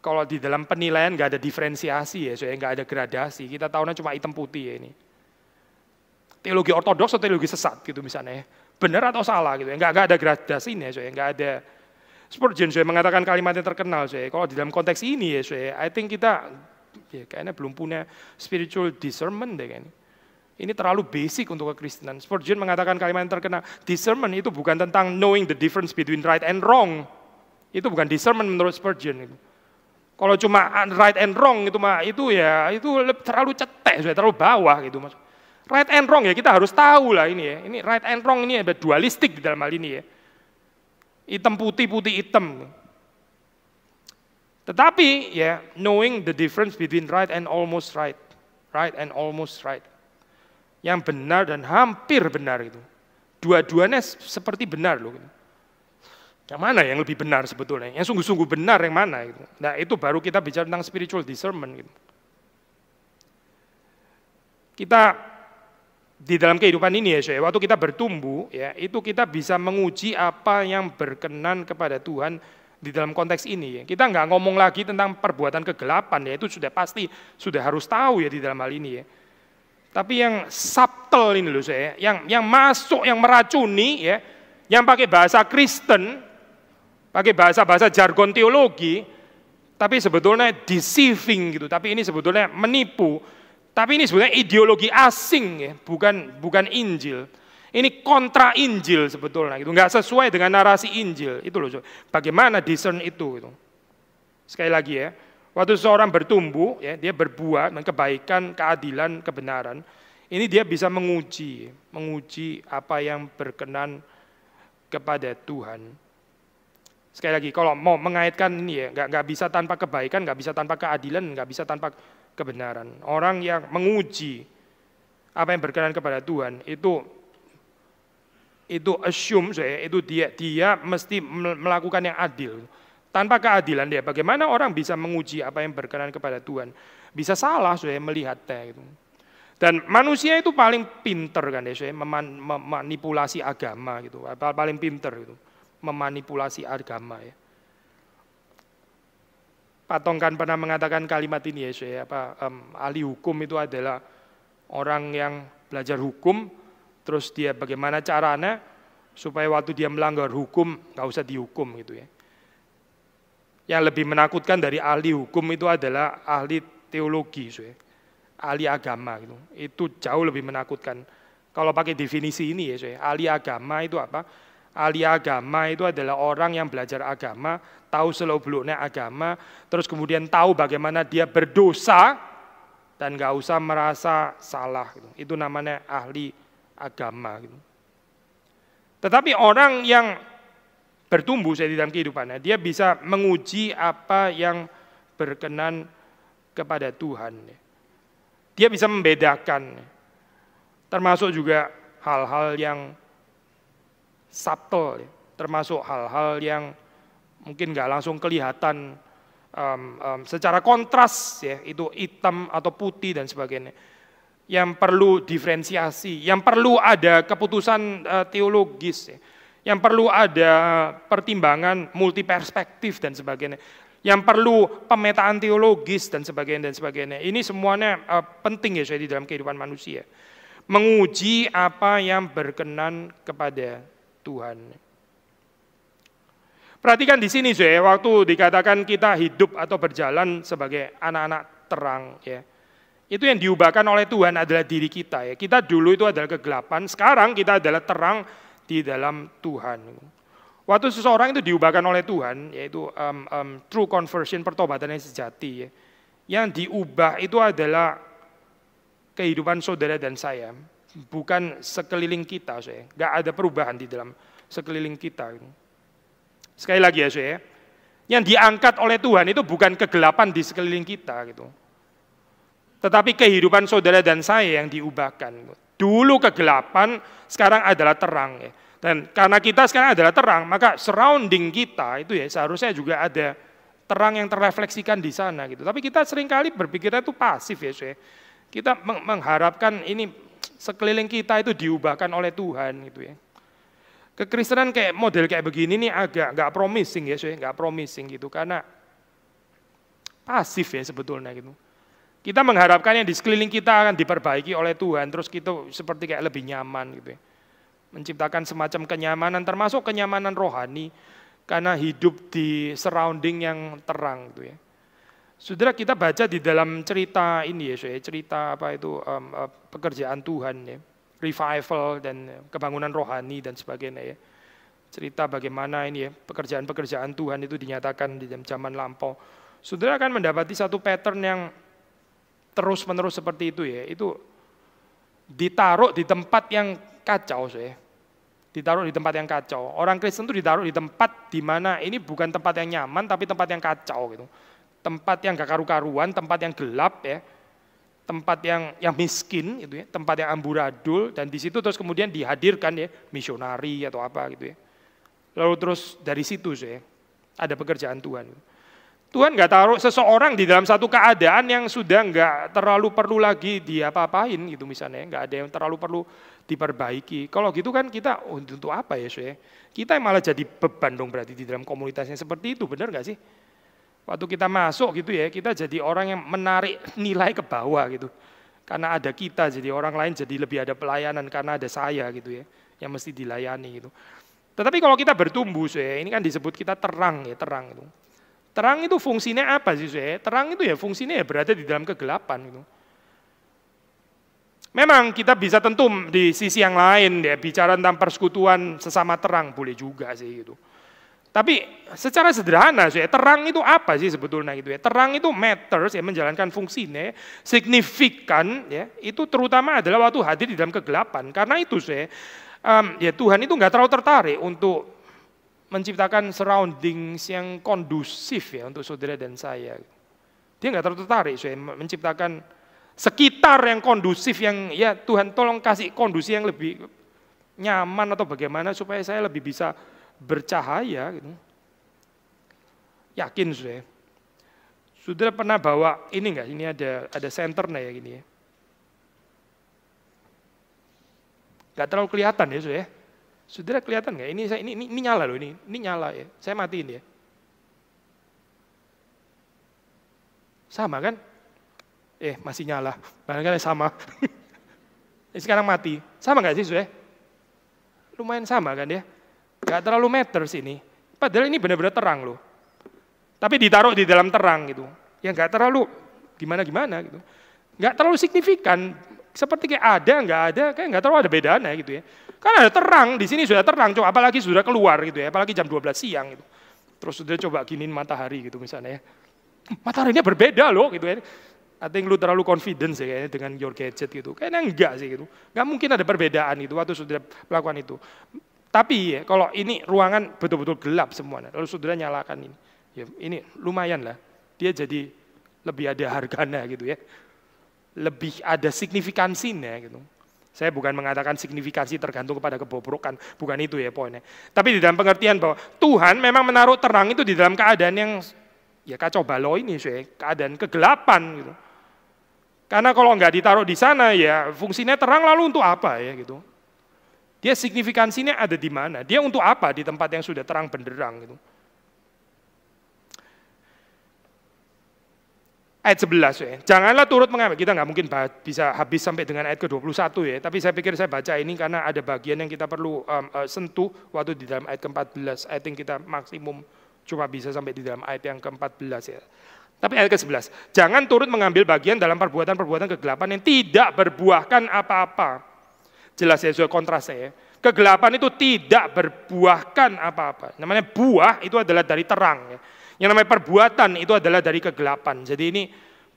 kalau di dalam penilaian gak ada diferensiasi ya, saya gak ada gradasi. Kita tahunya cuma hitam putih ya ini. Teologi ortodoks atau teologi sesat gitu misalnya ya benar atau salah gitu. ya enggak ada gradasinya, saya enggak ada Spurgeon saya mengatakan kalimat yang terkenal saya. Kalau di dalam konteks ini ya saya, I think kita ya, kayaknya belum punya spiritual discernment deh kayaknya. Ini terlalu basic untuk kekristenan. Spurgeon mengatakan kalimat yang terkenal, discernment itu bukan tentang knowing the difference between right and wrong. Itu bukan discernment menurut Spurgeon. Gitu. Kalau cuma ah, right and wrong itu mah itu ya itu terlalu cetek, ya, terlalu bawah gitu mas. Right and wrong ya, kita harus tahu lah ini ya. Ini right and wrong ini ada dualistik di dalam hal ini ya. Hitam putih, putih hitam. Tetapi ya, knowing the difference between right and almost right. Right and almost right. Yang benar dan hampir benar itu. Dua-duanya seperti benar loh. Gitu. Yang mana yang lebih benar sebetulnya? Yang sungguh-sungguh benar yang mana itu? Nah, itu baru kita bicara tentang spiritual discernment gitu. Kita di dalam kehidupan ini ya saya waktu kita bertumbuh ya, itu kita bisa menguji apa yang berkenan kepada Tuhan di dalam konteks ini. ya. Kita nggak ngomong lagi tentang perbuatan kegelapan ya, itu sudah pasti sudah harus tahu ya di dalam hal ini ya. Tapi yang subtle ini loh saya, yang yang masuk, yang meracuni ya, yang pakai bahasa Kristen, pakai bahasa-bahasa jargon teologi, tapi sebetulnya deceiving gitu. Tapi ini sebetulnya menipu tapi ini sebenarnya ideologi asing ya, bukan bukan Injil. Ini kontra Injil sebetulnya gitu, nggak sesuai dengan narasi Injil itu loh. Bagaimana discern itu gitu. Sekali lagi ya, waktu seorang bertumbuh ya, dia berbuat kebaikan, keadilan, kebenaran. Ini dia bisa menguji, menguji apa yang berkenan kepada Tuhan. Sekali lagi, kalau mau mengaitkan ini ya, nggak nggak bisa tanpa kebaikan, nggak bisa tanpa keadilan, nggak bisa tanpa kebenaran. Orang yang menguji apa yang berkenan kepada Tuhan itu itu assume saya itu dia dia mesti melakukan yang adil. Tanpa keadilan dia bagaimana orang bisa menguji apa yang berkenan kepada Tuhan? Bisa salah saya melihat teh gitu. Dan manusia itu paling pinter kan ya, saya memanipulasi agama gitu, paling pinter itu memanipulasi agama ya. Patongkan pernah mengatakan kalimat ini Yesus ya, apa um, ahli hukum itu adalah orang yang belajar hukum, terus dia bagaimana caranya supaya waktu dia melanggar hukum nggak usah dihukum gitu ya. Yang lebih menakutkan dari ahli hukum itu adalah ahli teologi, so ya. ahli agama gitu. Itu jauh lebih menakutkan. Kalau pakai definisi ini ya, ya ahli agama itu apa? ahli agama itu adalah orang yang belajar agama, tahu selalu beluknya agama, terus kemudian tahu bagaimana dia berdosa dan nggak usah merasa salah. Gitu. Itu namanya ahli agama. Gitu. Tetapi orang yang bertumbuh saya di dalam kehidupannya, dia bisa menguji apa yang berkenan kepada Tuhan. Dia bisa membedakan, termasuk juga hal-hal yang subtle, ya, termasuk hal-hal yang mungkin nggak langsung kelihatan um, um, secara kontras ya itu hitam atau putih dan sebagainya yang perlu diferensiasi yang perlu ada keputusan uh, teologis ya. yang perlu ada pertimbangan multi perspektif dan sebagainya yang perlu pemetaan teologis dan sebagainya dan sebagainya ini semuanya uh, penting ya saya di dalam kehidupan manusia menguji apa yang berkenan kepada Tuhan. Perhatikan di sini, Zoe, waktu dikatakan kita hidup atau berjalan sebagai anak-anak terang, ya. Itu yang diubahkan oleh Tuhan adalah diri kita ya. Kita dulu itu adalah kegelapan, sekarang kita adalah terang di dalam Tuhan. Waktu seseorang itu diubahkan oleh Tuhan, yaitu um, um, true conversion, pertobatan yang sejati. Ya. Yang diubah itu adalah kehidupan saudara dan saya bukan sekeliling kita, saya. Gak ada perubahan di dalam sekeliling kita. Sekali lagi ya, saya. Yang diangkat oleh Tuhan itu bukan kegelapan di sekeliling kita gitu. Tetapi kehidupan saudara dan saya yang diubahkan. Dulu kegelapan, sekarang adalah terang ya. Dan karena kita sekarang adalah terang, maka surrounding kita itu ya seharusnya juga ada terang yang terrefleksikan di sana gitu. Tapi kita seringkali berpikirnya itu pasif ya, saya. Kita mengharapkan ini sekeliling kita itu diubahkan oleh Tuhan gitu ya. Kekristenan kayak model kayak begini nih agak nggak promising ya, saya nggak promising gitu karena pasif ya sebetulnya gitu. Kita mengharapkan yang di sekeliling kita akan diperbaiki oleh Tuhan, terus kita seperti kayak lebih nyaman gitu ya. Menciptakan semacam kenyamanan, termasuk kenyamanan rohani, karena hidup di surrounding yang terang gitu ya. Saudara kita baca di dalam cerita ini ya, cerita apa itu um, uh, pekerjaan Tuhan ya, revival dan kebangunan rohani dan sebagainya ya. Cerita bagaimana ini ya, pekerjaan-pekerjaan Tuhan itu dinyatakan di zaman lampau. Saudara akan mendapati satu pattern yang terus-menerus seperti itu ya. Itu ditaruh di tempat yang kacau saya, Ditaruh di tempat yang kacau. Orang Kristen itu ditaruh di tempat di mana ini bukan tempat yang nyaman tapi tempat yang kacau gitu tempat yang gak karu-karuan, tempat yang gelap ya, tempat yang yang miskin itu ya, tempat yang amburadul dan di situ terus kemudian dihadirkan ya misionari atau apa gitu ya. Lalu terus dari situ saya ada pekerjaan Tuhan. Tuhan nggak taruh seseorang di dalam satu keadaan yang sudah nggak terlalu perlu lagi diapa-apain gitu misalnya, nggak ada yang terlalu perlu diperbaiki. Kalau gitu kan kita oh, untuk apa ya, Saya? Kita malah jadi beban dong berarti di dalam komunitasnya seperti itu, benar nggak sih? Waktu kita masuk gitu ya, kita jadi orang yang menarik nilai ke bawah gitu. Karena ada kita, jadi orang lain jadi lebih ada pelayanan karena ada saya gitu ya, yang mesti dilayani gitu. Tetapi kalau kita bertumbuh, saya ini kan disebut kita terang ya, terang itu. Terang itu fungsinya apa sih, saya? Terang itu ya fungsinya ya berada di dalam kegelapan gitu. Memang kita bisa tentu di sisi yang lain ya bicara tentang persekutuan sesama terang boleh juga sih gitu. Tapi secara sederhana, ya, terang itu apa sih sebetulnya gitu ya? Terang itu matters ya menjalankan fungsinya, signifikan ya itu terutama adalah waktu hadir di dalam kegelapan. Karena itu saya um, ya Tuhan itu nggak terlalu tertarik untuk menciptakan surroundings yang kondusif ya untuk saudara dan saya. Dia nggak terlalu tertarik saya menciptakan sekitar yang kondusif yang ya Tuhan tolong kasih kondusi yang lebih nyaman atau bagaimana supaya saya lebih bisa bercahaya. Gitu. Yakin sudah. Sudah pernah bawa ini enggak? Ini ada ada senternya ya gini ya. Gak terlalu kelihatan ya, ya? sudah. Sudah kelihatan nggak? Ini saya ini, ini ini nyala loh ini. Ini nyala ya. Saya matiin ya. Sama kan? Eh, masih nyala. Barangkali sama. Eh, sekarang mati. Sama nggak sih, Sudah? Lumayan sama kan ya? Gak terlalu matters ini. Padahal ini benar-benar terang loh. Tapi ditaruh di dalam terang gitu. Ya gak terlalu gimana-gimana gitu. Gak terlalu signifikan. Seperti kayak ada, nggak ada, kayak nggak terlalu ada bedanya gitu ya. Karena ada terang, di sini sudah terang, coba apalagi sudah keluar gitu ya, apalagi jam 12 siang gitu. Terus sudah coba giniin matahari gitu misalnya ya. Mataharinya berbeda loh gitu ya. Atau yang lu terlalu confident ya kayaknya dengan your gadget gitu. Kayaknya enggak sih gitu. Enggak mungkin ada perbedaan itu waktu sudah melakukan itu. Tapi ya, kalau ini ruangan betul-betul gelap semuanya, lalu saudara nyalakan ini, ya, ini lumayan lah. Dia jadi lebih ada harganya gitu ya, lebih ada signifikansinya gitu. Saya bukan mengatakan signifikansi tergantung kepada kebobrokan, bukan itu ya poinnya. Tapi di dalam pengertian bahwa Tuhan memang menaruh terang itu di dalam keadaan yang ya kacau balau ini, sih, keadaan kegelapan gitu. Karena kalau nggak ditaruh di sana ya fungsinya terang lalu untuk apa ya gitu. Dia signifikansinya ada di mana? Dia untuk apa di tempat yang sudah terang benderang gitu. Ayat 11 ya. Janganlah turut mengambil. Kita nggak mungkin bisa habis sampai dengan ayat ke-21 ya. Tapi saya pikir saya baca ini karena ada bagian yang kita perlu um, uh, sentuh waktu di dalam ayat ke-14. I think kita maksimum cuma bisa sampai di dalam ayat yang ke-14 ya. Tapi ayat ke-11, jangan turut mengambil bagian dalam perbuatan-perbuatan kegelapan yang tidak berbuahkan apa-apa. Jelas ya, sudah kontras ya. Kegelapan itu tidak berbuahkan apa-apa. Namanya buah itu adalah dari terang. Ya. Yang namanya perbuatan itu adalah dari kegelapan. Jadi ini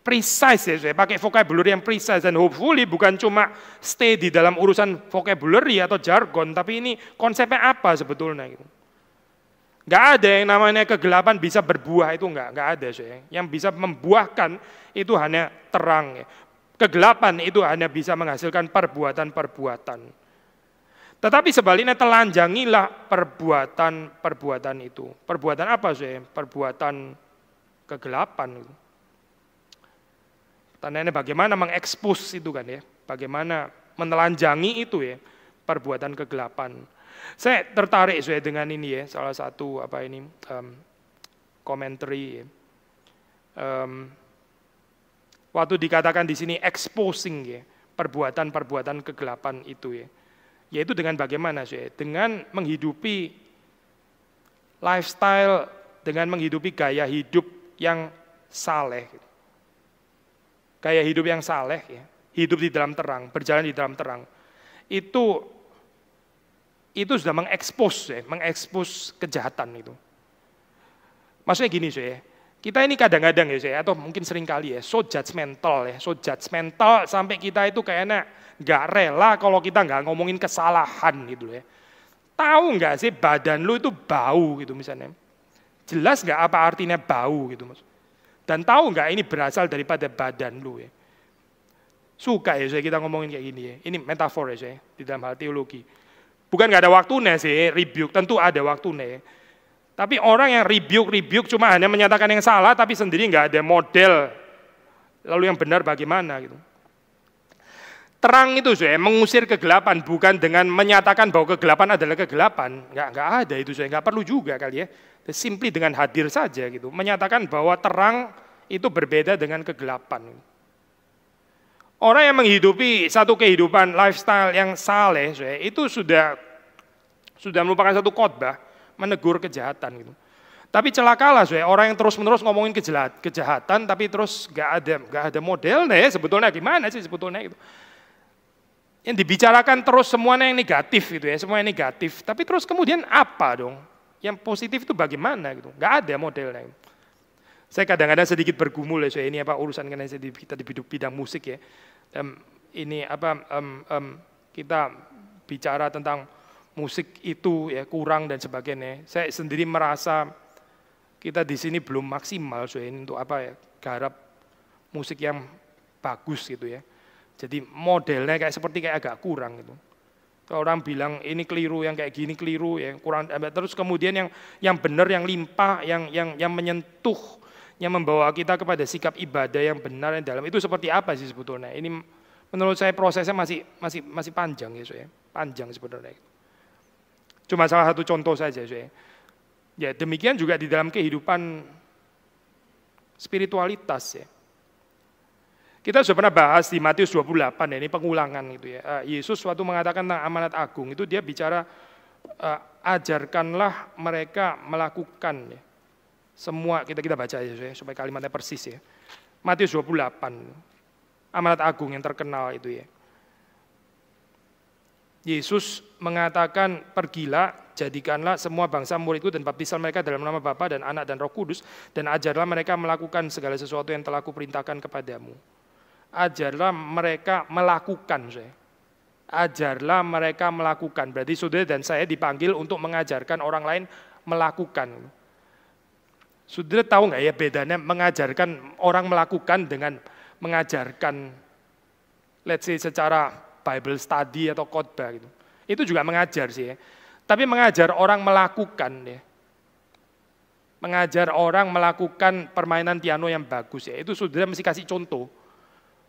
precise ya, saya pakai vocabulary yang precise dan hopefully bukan cuma stay di dalam urusan vocabulary atau jargon, tapi ini konsepnya apa sebetulnya gitu. Gak ada yang namanya kegelapan bisa berbuah itu nggak, nggak ada sih. Yang bisa membuahkan itu hanya terang. Ya. Kegelapan itu hanya bisa menghasilkan perbuatan-perbuatan. Tetapi sebaliknya telanjangilah perbuatan-perbuatan itu. Perbuatan apa sih? Perbuatan kegelapan. Tandanya bagaimana mengekspos itu kan ya. Bagaimana menelanjangi itu ya. Perbuatan kegelapan. Saya tertarik saya dengan ini ya. Salah satu apa ini. Um, commentary ya. Um, Waktu dikatakan di sini exposing ya, perbuatan-perbuatan kegelapan itu ya. Yaitu dengan bagaimana sih? Dengan menghidupi lifestyle, dengan menghidupi gaya hidup yang saleh. Gitu. Gaya hidup yang saleh ya. Hidup di dalam terang, berjalan di dalam terang. Itu itu sudah mengekspos ya, mengekspos kejahatan itu. Maksudnya gini sih kita ini kadang-kadang ya saya, atau mungkin sering kali ya, so judgmental ya, so judgmental sampai kita itu kayaknya nggak rela kalau kita nggak ngomongin kesalahan gitu ya. Tahu nggak sih badan lu itu bau gitu misalnya. Jelas nggak apa artinya bau gitu mas. Dan tahu nggak ini berasal daripada badan lu ya. Suka ya saya kita ngomongin kayak gini ya. Ini metafor ya saya di dalam hal teologi. Bukan nggak ada waktunya sih rebuke, tentu ada waktunya ya. Tapi orang yang rebuke-rebuke cuma hanya menyatakan yang salah tapi sendiri nggak ada model. Lalu yang benar bagaimana gitu. Terang itu saya mengusir kegelapan bukan dengan menyatakan bahwa kegelapan adalah kegelapan. Nggak, nggak ada itu saya nggak perlu juga kali ya. Simply dengan hadir saja gitu. Menyatakan bahwa terang itu berbeda dengan kegelapan. Orang yang menghidupi satu kehidupan lifestyle yang saleh, itu sudah sudah merupakan satu khotbah menegur kejahatan gitu. Tapi celakalah saya orang yang terus-menerus ngomongin kejahatan tapi terus gak ada gak ada modelnya ya, sebetulnya gimana sih sebetulnya gitu. Yang dibicarakan terus semuanya yang negatif gitu ya, semuanya negatif. Tapi terus kemudian apa dong? Yang positif itu bagaimana gitu? Gak ada modelnya. Gitu. Saya kadang-kadang sedikit bergumul ya, ini apa urusan karena kita di bidang musik ya. Um, ini apa um, um, kita bicara tentang musik itu ya kurang dan sebagainya. Saya sendiri merasa kita di sini belum maksimal soalnya untuk apa ya garap musik yang bagus gitu ya. Jadi modelnya kayak seperti kayak agak kurang gitu. Kalau orang bilang ini keliru, yang kayak gini keliru, yang kurang terus kemudian yang yang benar, yang limpah, yang yang yang menyentuh, yang membawa kita kepada sikap ibadah yang benar yang dalam itu seperti apa sih sebetulnya? Ini menurut saya prosesnya masih masih masih panjang ya ya, panjang sebetulnya. Cuma salah satu contoh saja, saya. Ya, demikian juga di dalam kehidupan spiritualitas ya. Kita sudah pernah bahas di Matius 28 ya, ini pengulangan gitu ya. Eh, Yesus suatu mengatakan tentang amanat agung itu dia bicara eh, ajarkanlah mereka melakukan ya. Semua kita kita baca ya, ya supaya kalimatnya persis ya. Matius 28. Amanat agung yang terkenal itu ya. Yesus mengatakan, pergilah, jadikanlah semua bangsa muridku dan baptisan mereka dalam nama Bapa dan Anak dan Roh Kudus, dan ajarlah mereka melakukan segala sesuatu yang telah kuperintahkan kepadamu. Ajarlah mereka melakukan, saya. Ajarlah mereka melakukan. Berarti saudara dan saya dipanggil untuk mengajarkan orang lain melakukan. Saudara tahu nggak ya bedanya mengajarkan orang melakukan dengan mengajarkan, let's say secara Bible study atau khotbah gitu. Itu juga mengajar sih ya. Tapi mengajar orang melakukan ya. Mengajar orang melakukan permainan piano yang bagus ya. Itu saudara mesti kasih contoh.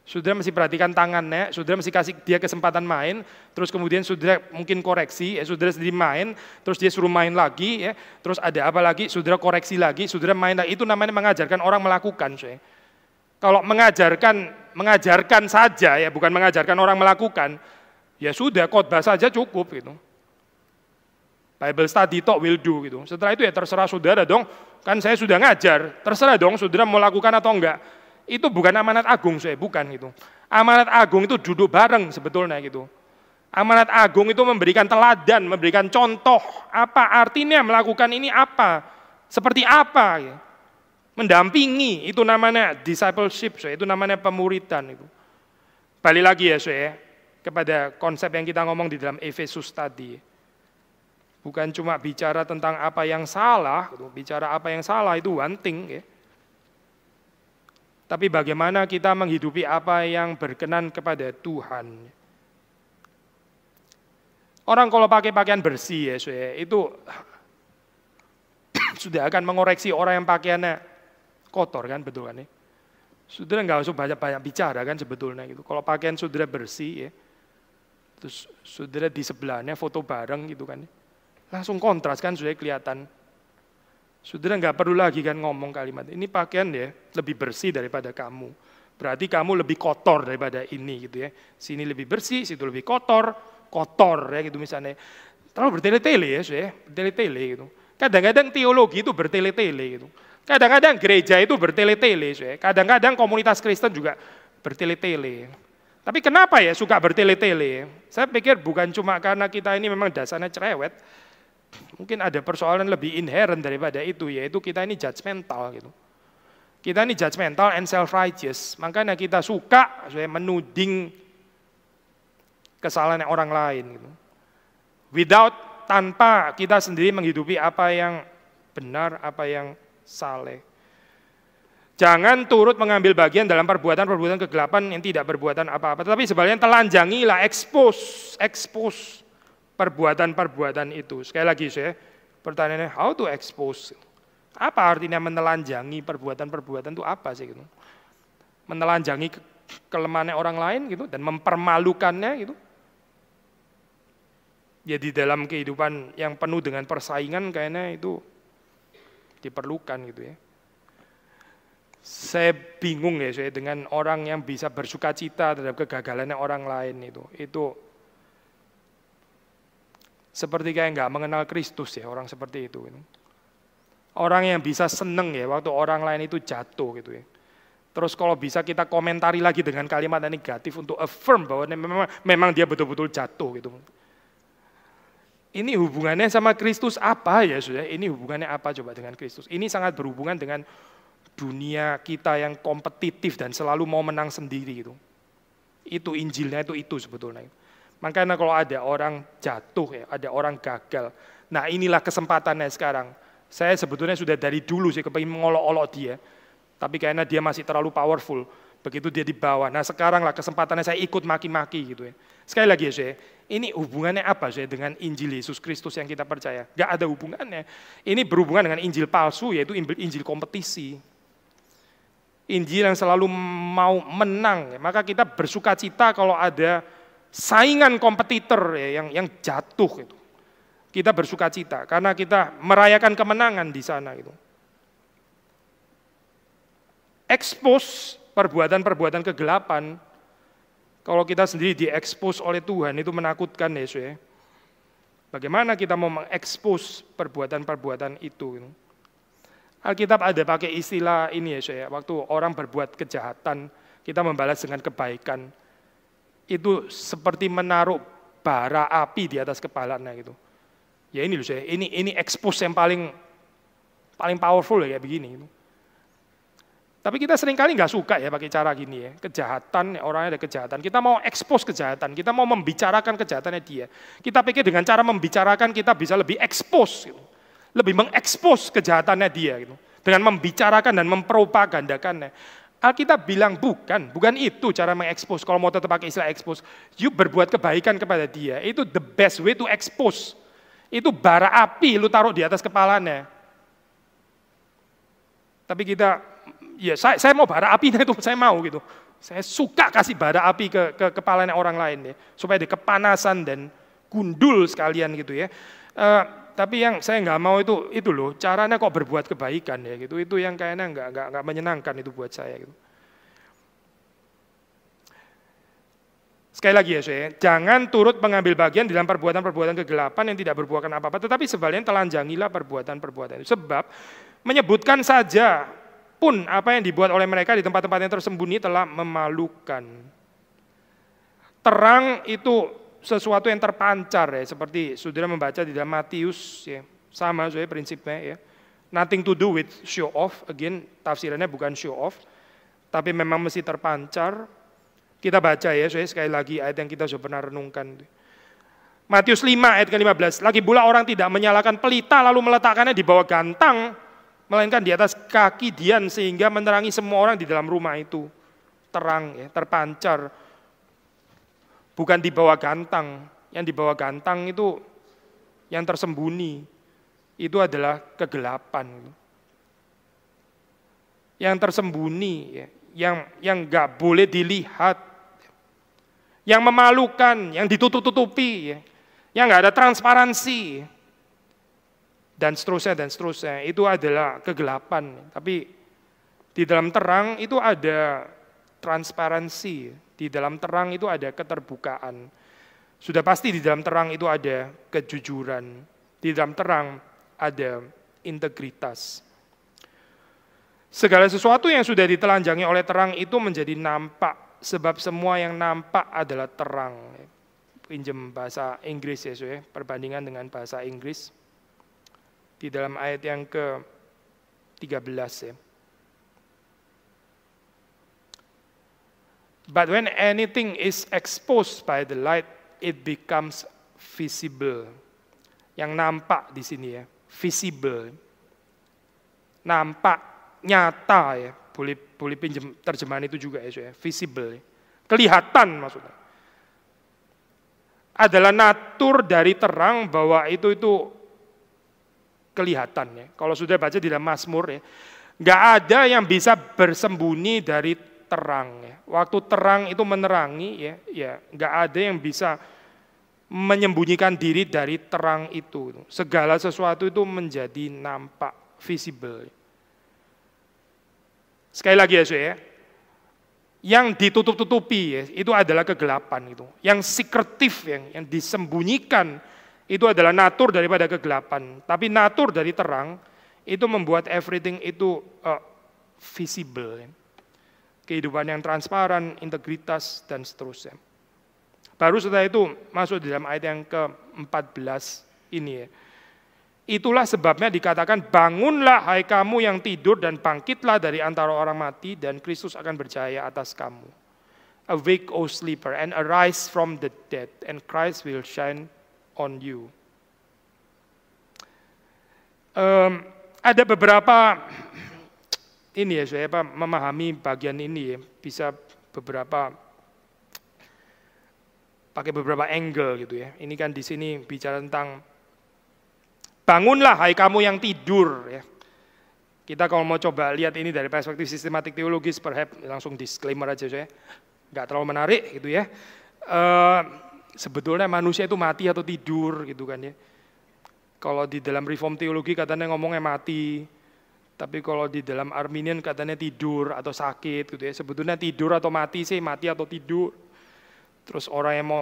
Saudara mesti perhatikan tangannya, saudara mesti kasih dia kesempatan main, terus kemudian saudara mungkin koreksi, ya saudara sendiri main, terus dia suruh main lagi, ya, terus ada apa lagi, saudara koreksi lagi, saudara main lagi. Itu namanya mengajarkan orang melakukan. Saya. Kalau mengajarkan mengajarkan saja ya bukan mengajarkan orang melakukan, ya sudah khotbah saja cukup gitu. Bible study talk will do gitu. Setelah itu ya terserah saudara dong, kan saya sudah ngajar, terserah dong saudara mau lakukan atau enggak. Itu bukan amanat agung saya, bukan gitu. Amanat agung itu duduk bareng sebetulnya gitu. Amanat agung itu memberikan teladan, memberikan contoh apa artinya melakukan ini apa, seperti apa. Gitu. Mendampingi, itu namanya discipleship, so, itu namanya pemuritan. Itu. Balik lagi ya, so, ya, kepada konsep yang kita ngomong di dalam Efesus tadi. Bukan cuma bicara tentang apa yang salah, bicara apa yang salah itu one Ya. Tapi bagaimana kita menghidupi apa yang berkenan kepada Tuhan. Orang kalau pakai pakaian bersih ya, so ya itu sudah akan mengoreksi orang yang pakaiannya Kotor kan betul kan ya. Saudara nggak usah banyak-banyak bicara kan sebetulnya gitu. Kalau pakaian saudara bersih ya, terus saudara di sebelahnya foto bareng gitu kan, ya. langsung kontras kan sudah kelihatan. Saudara nggak perlu lagi kan ngomong kalimat ini pakaian ya lebih bersih daripada kamu. Berarti kamu lebih kotor daripada ini gitu ya. Sini lebih bersih, situ lebih kotor, kotor ya gitu misalnya. Terlalu bertele-tele ya, sudah ya, bertele-tele gitu. Kadang-kadang teologi itu bertele-tele gitu. Kadang-kadang gereja itu bertele-tele, kadang-kadang komunitas Kristen juga bertele-tele. Tapi kenapa ya suka bertele-tele? Saya pikir bukan cuma karena kita ini memang dasarnya cerewet, mungkin ada persoalan lebih inherent daripada itu, yaitu kita ini judgmental gitu. Kita ini judgmental and self-righteous, makanya kita suka menuding kesalahan orang lain. Gitu. Without, tanpa kita sendiri menghidupi apa yang benar, apa yang saleh. Jangan turut mengambil bagian dalam perbuatan-perbuatan kegelapan yang tidak berbuatan apa-apa. Tetapi sebaliknya telanjangilah, expose, expose perbuatan-perbuatan itu. Sekali lagi saya pertanyaannya, how to expose? Apa artinya menelanjangi perbuatan-perbuatan itu apa sih? Gitu? Menelanjangi ke kelemahannya orang lain gitu dan mempermalukannya gitu. Ya di dalam kehidupan yang penuh dengan persaingan kayaknya itu diperlukan gitu ya. Saya bingung ya saya dengan orang yang bisa bersuka cita terhadap kegagalannya orang lain itu. Itu seperti kayak nggak mengenal Kristus ya orang seperti itu. Orang yang bisa seneng ya waktu orang lain itu jatuh gitu ya. Terus kalau bisa kita komentari lagi dengan kalimat negatif untuk affirm bahwa memang, memang dia betul-betul jatuh gitu. Ini hubungannya sama Kristus apa ya sudah? Ini hubungannya apa coba dengan Kristus? Ini sangat berhubungan dengan dunia kita yang kompetitif dan selalu mau menang sendiri itu. Itu Injilnya itu itu sebetulnya. Makanya kalau ada orang jatuh ya, ada orang gagal. Nah inilah kesempatannya sekarang. Saya sebetulnya sudah dari dulu sih kepengen mengolok-olok dia. Tapi karena dia masih terlalu powerful. Begitu dia di bawah. Nah sekaranglah kesempatannya saya ikut maki-maki gitu ya. Sekali lagi ya, saya, ini hubungannya apa saya dengan Injil Yesus Kristus yang kita percaya? Gak ada hubungannya. Ini berhubungan dengan Injil palsu, yaitu Injil kompetisi. Injil yang selalu mau menang. Maka kita bersuka cita kalau ada saingan kompetitor ya, yang yang jatuh gitu. Kita bersuka cita karena kita merayakan kemenangan di sana gitu. Expose perbuatan-perbuatan kegelapan kalau kita sendiri diekspos oleh Tuhan itu menakutkan Yesus ya. Bagaimana kita mau mengekspos perbuatan-perbuatan itu? Alkitab ada pakai istilah ini ya, saya. waktu orang berbuat kejahatan, kita membalas dengan kebaikan. Itu seperti menaruh bara api di atas kepalanya gitu. Ya ini loh saya, ini ini expose yang paling paling powerful ya begini. Gitu. Tapi kita seringkali nggak suka ya pakai cara gini ya. Kejahatan, orangnya ada kejahatan. Kita mau expose kejahatan, kita mau membicarakan kejahatannya dia. Kita pikir dengan cara membicarakan kita bisa lebih expose, gitu. lebih mengekspos kejahatannya dia. Gitu. Dengan membicarakan dan mempropagandakannya. Alkitab bilang bukan, bukan itu cara mengekspos. Kalau mau tetap pakai istilah expose, you berbuat kebaikan kepada dia. Itu the best way to expose. Itu bara api lu taruh di atas kepalanya. Tapi kita ya saya, saya mau bara api itu saya mau gitu. Saya suka kasih bara api ke, ke kepalanya orang lain ya, supaya dia kepanasan dan gundul sekalian gitu ya. Uh, tapi yang saya nggak mau itu itu loh caranya kok berbuat kebaikan ya gitu itu yang kayaknya nggak nggak nggak menyenangkan itu buat saya gitu. Sekali lagi ya saya, jangan turut mengambil bagian dalam perbuatan-perbuatan kegelapan yang tidak berbuahkan apa-apa, tetapi sebaliknya telanjangilah perbuatan-perbuatan itu. Sebab menyebutkan saja pun apa yang dibuat oleh mereka di tempat-tempat yang tersembunyi telah memalukan. Terang itu sesuatu yang terpancar ya, seperti saudara membaca di dalam Matius ya. Sama saudara prinsipnya ya. Nothing to do with show off, again tafsirannya bukan show off, tapi memang mesti terpancar. Kita baca ya, saya sekali lagi ayat yang kita sudah pernah renungkan. Matius 5 ayat ke-15, lagi pula orang tidak menyalakan pelita lalu meletakkannya di bawah gantang melainkan di atas kaki Dian sehingga menerangi semua orang di dalam rumah itu. Terang ya, terpancar. Bukan di bawah gantang. Yang di bawah gantang itu yang tersembunyi itu adalah kegelapan. Yang tersembunyi ya, yang yang nggak boleh dilihat. Yang memalukan, yang ditutup-tutupi ya. Yang nggak ada transparansi dan seterusnya dan seterusnya itu adalah kegelapan tapi di dalam terang itu ada transparansi di dalam terang itu ada keterbukaan sudah pasti di dalam terang itu ada kejujuran di dalam terang ada integritas segala sesuatu yang sudah ditelanjangi oleh terang itu menjadi nampak sebab semua yang nampak adalah terang pinjem bahasa Inggris ya, ya perbandingan dengan bahasa Inggris di dalam ayat yang ke-13 ya. But when anything is exposed by the light, it becomes visible. Yang nampak di sini ya, visible. Nampak, nyata ya. Boleh boleh pinjem terjemahan itu juga ya, ya. visible. Kelihatan maksudnya. Adalah natur dari terang bahwa itu itu Kelihatan ya, Kalau sudah baca di dalam Mazmur ya, nggak ada yang bisa bersembunyi dari terang ya. Waktu terang itu menerangi ya, ya nggak ada yang bisa menyembunyikan diri dari terang itu. Segala sesuatu itu menjadi nampak visible. Sekali lagi ya, saya, Yang ditutup-tutupi ya, itu adalah kegelapan itu. Yang sekretif yang yang disembunyikan itu adalah natur daripada kegelapan. Tapi natur dari terang itu membuat everything itu uh, visible. Kehidupan yang transparan, integritas, dan seterusnya. Baru setelah itu masuk di dalam ayat yang ke-14 ini ya. Itulah sebabnya dikatakan bangunlah hai kamu yang tidur dan bangkitlah dari antara orang mati dan Kristus akan berjaya atas kamu. Awake O sleeper and arise from the dead and Christ will shine on you. Um, ada beberapa ini ya saya Pak, memahami bagian ini ya, bisa beberapa pakai beberapa angle gitu ya. Ini kan di sini bicara tentang bangunlah hai kamu yang tidur ya. Kita kalau mau coba lihat ini dari perspektif sistematik teologis, perhaps langsung disclaimer aja saya, nggak terlalu menarik gitu ya. Uh, sebetulnya manusia itu mati atau tidur gitu kan ya. Kalau di dalam reform teologi katanya ngomongnya mati, tapi kalau di dalam Arminian katanya tidur atau sakit gitu ya. Sebetulnya tidur atau mati sih, mati atau tidur. Terus orang yang mau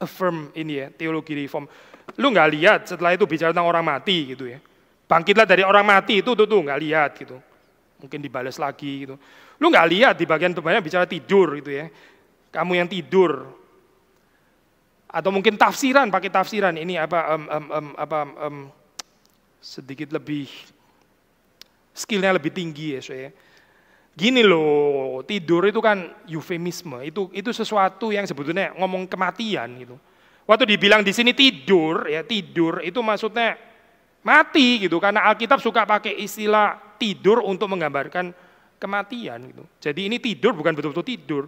affirm ini ya, teologi reform. Lu nggak lihat setelah itu bicara tentang orang mati gitu ya. Bangkitlah dari orang mati itu tuh tuh nggak lihat gitu. Mungkin dibalas lagi gitu. Lu nggak lihat di bagian depannya bicara tidur gitu ya. Kamu yang tidur, atau mungkin tafsiran pakai tafsiran ini apa um, um, um, apa um, sedikit lebih skillnya lebih tinggi ya saya. Gini loh, tidur itu kan eufemisme, itu itu sesuatu yang sebetulnya ngomong kematian gitu. Waktu dibilang di sini tidur ya tidur itu maksudnya mati gitu karena Alkitab suka pakai istilah tidur untuk menggambarkan kematian gitu. Jadi ini tidur bukan betul-betul tidur,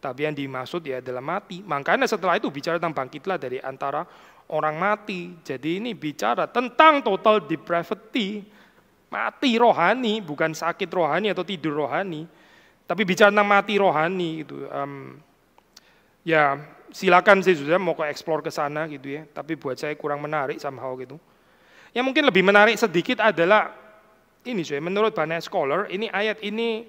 tapi yang dimaksud ya adalah mati. Makanya setelah itu bicara tentang bangkitlah dari antara orang mati. Jadi ini bicara tentang total depravity, mati rohani, bukan sakit rohani atau tidur rohani. Tapi bicara tentang mati rohani itu. Um, ya silakan sih sudah mau ke explore ke sana gitu ya. Tapi buat saya kurang menarik sama hal gitu. Yang mungkin lebih menarik sedikit adalah ini saya menurut banyak scholar ini ayat ini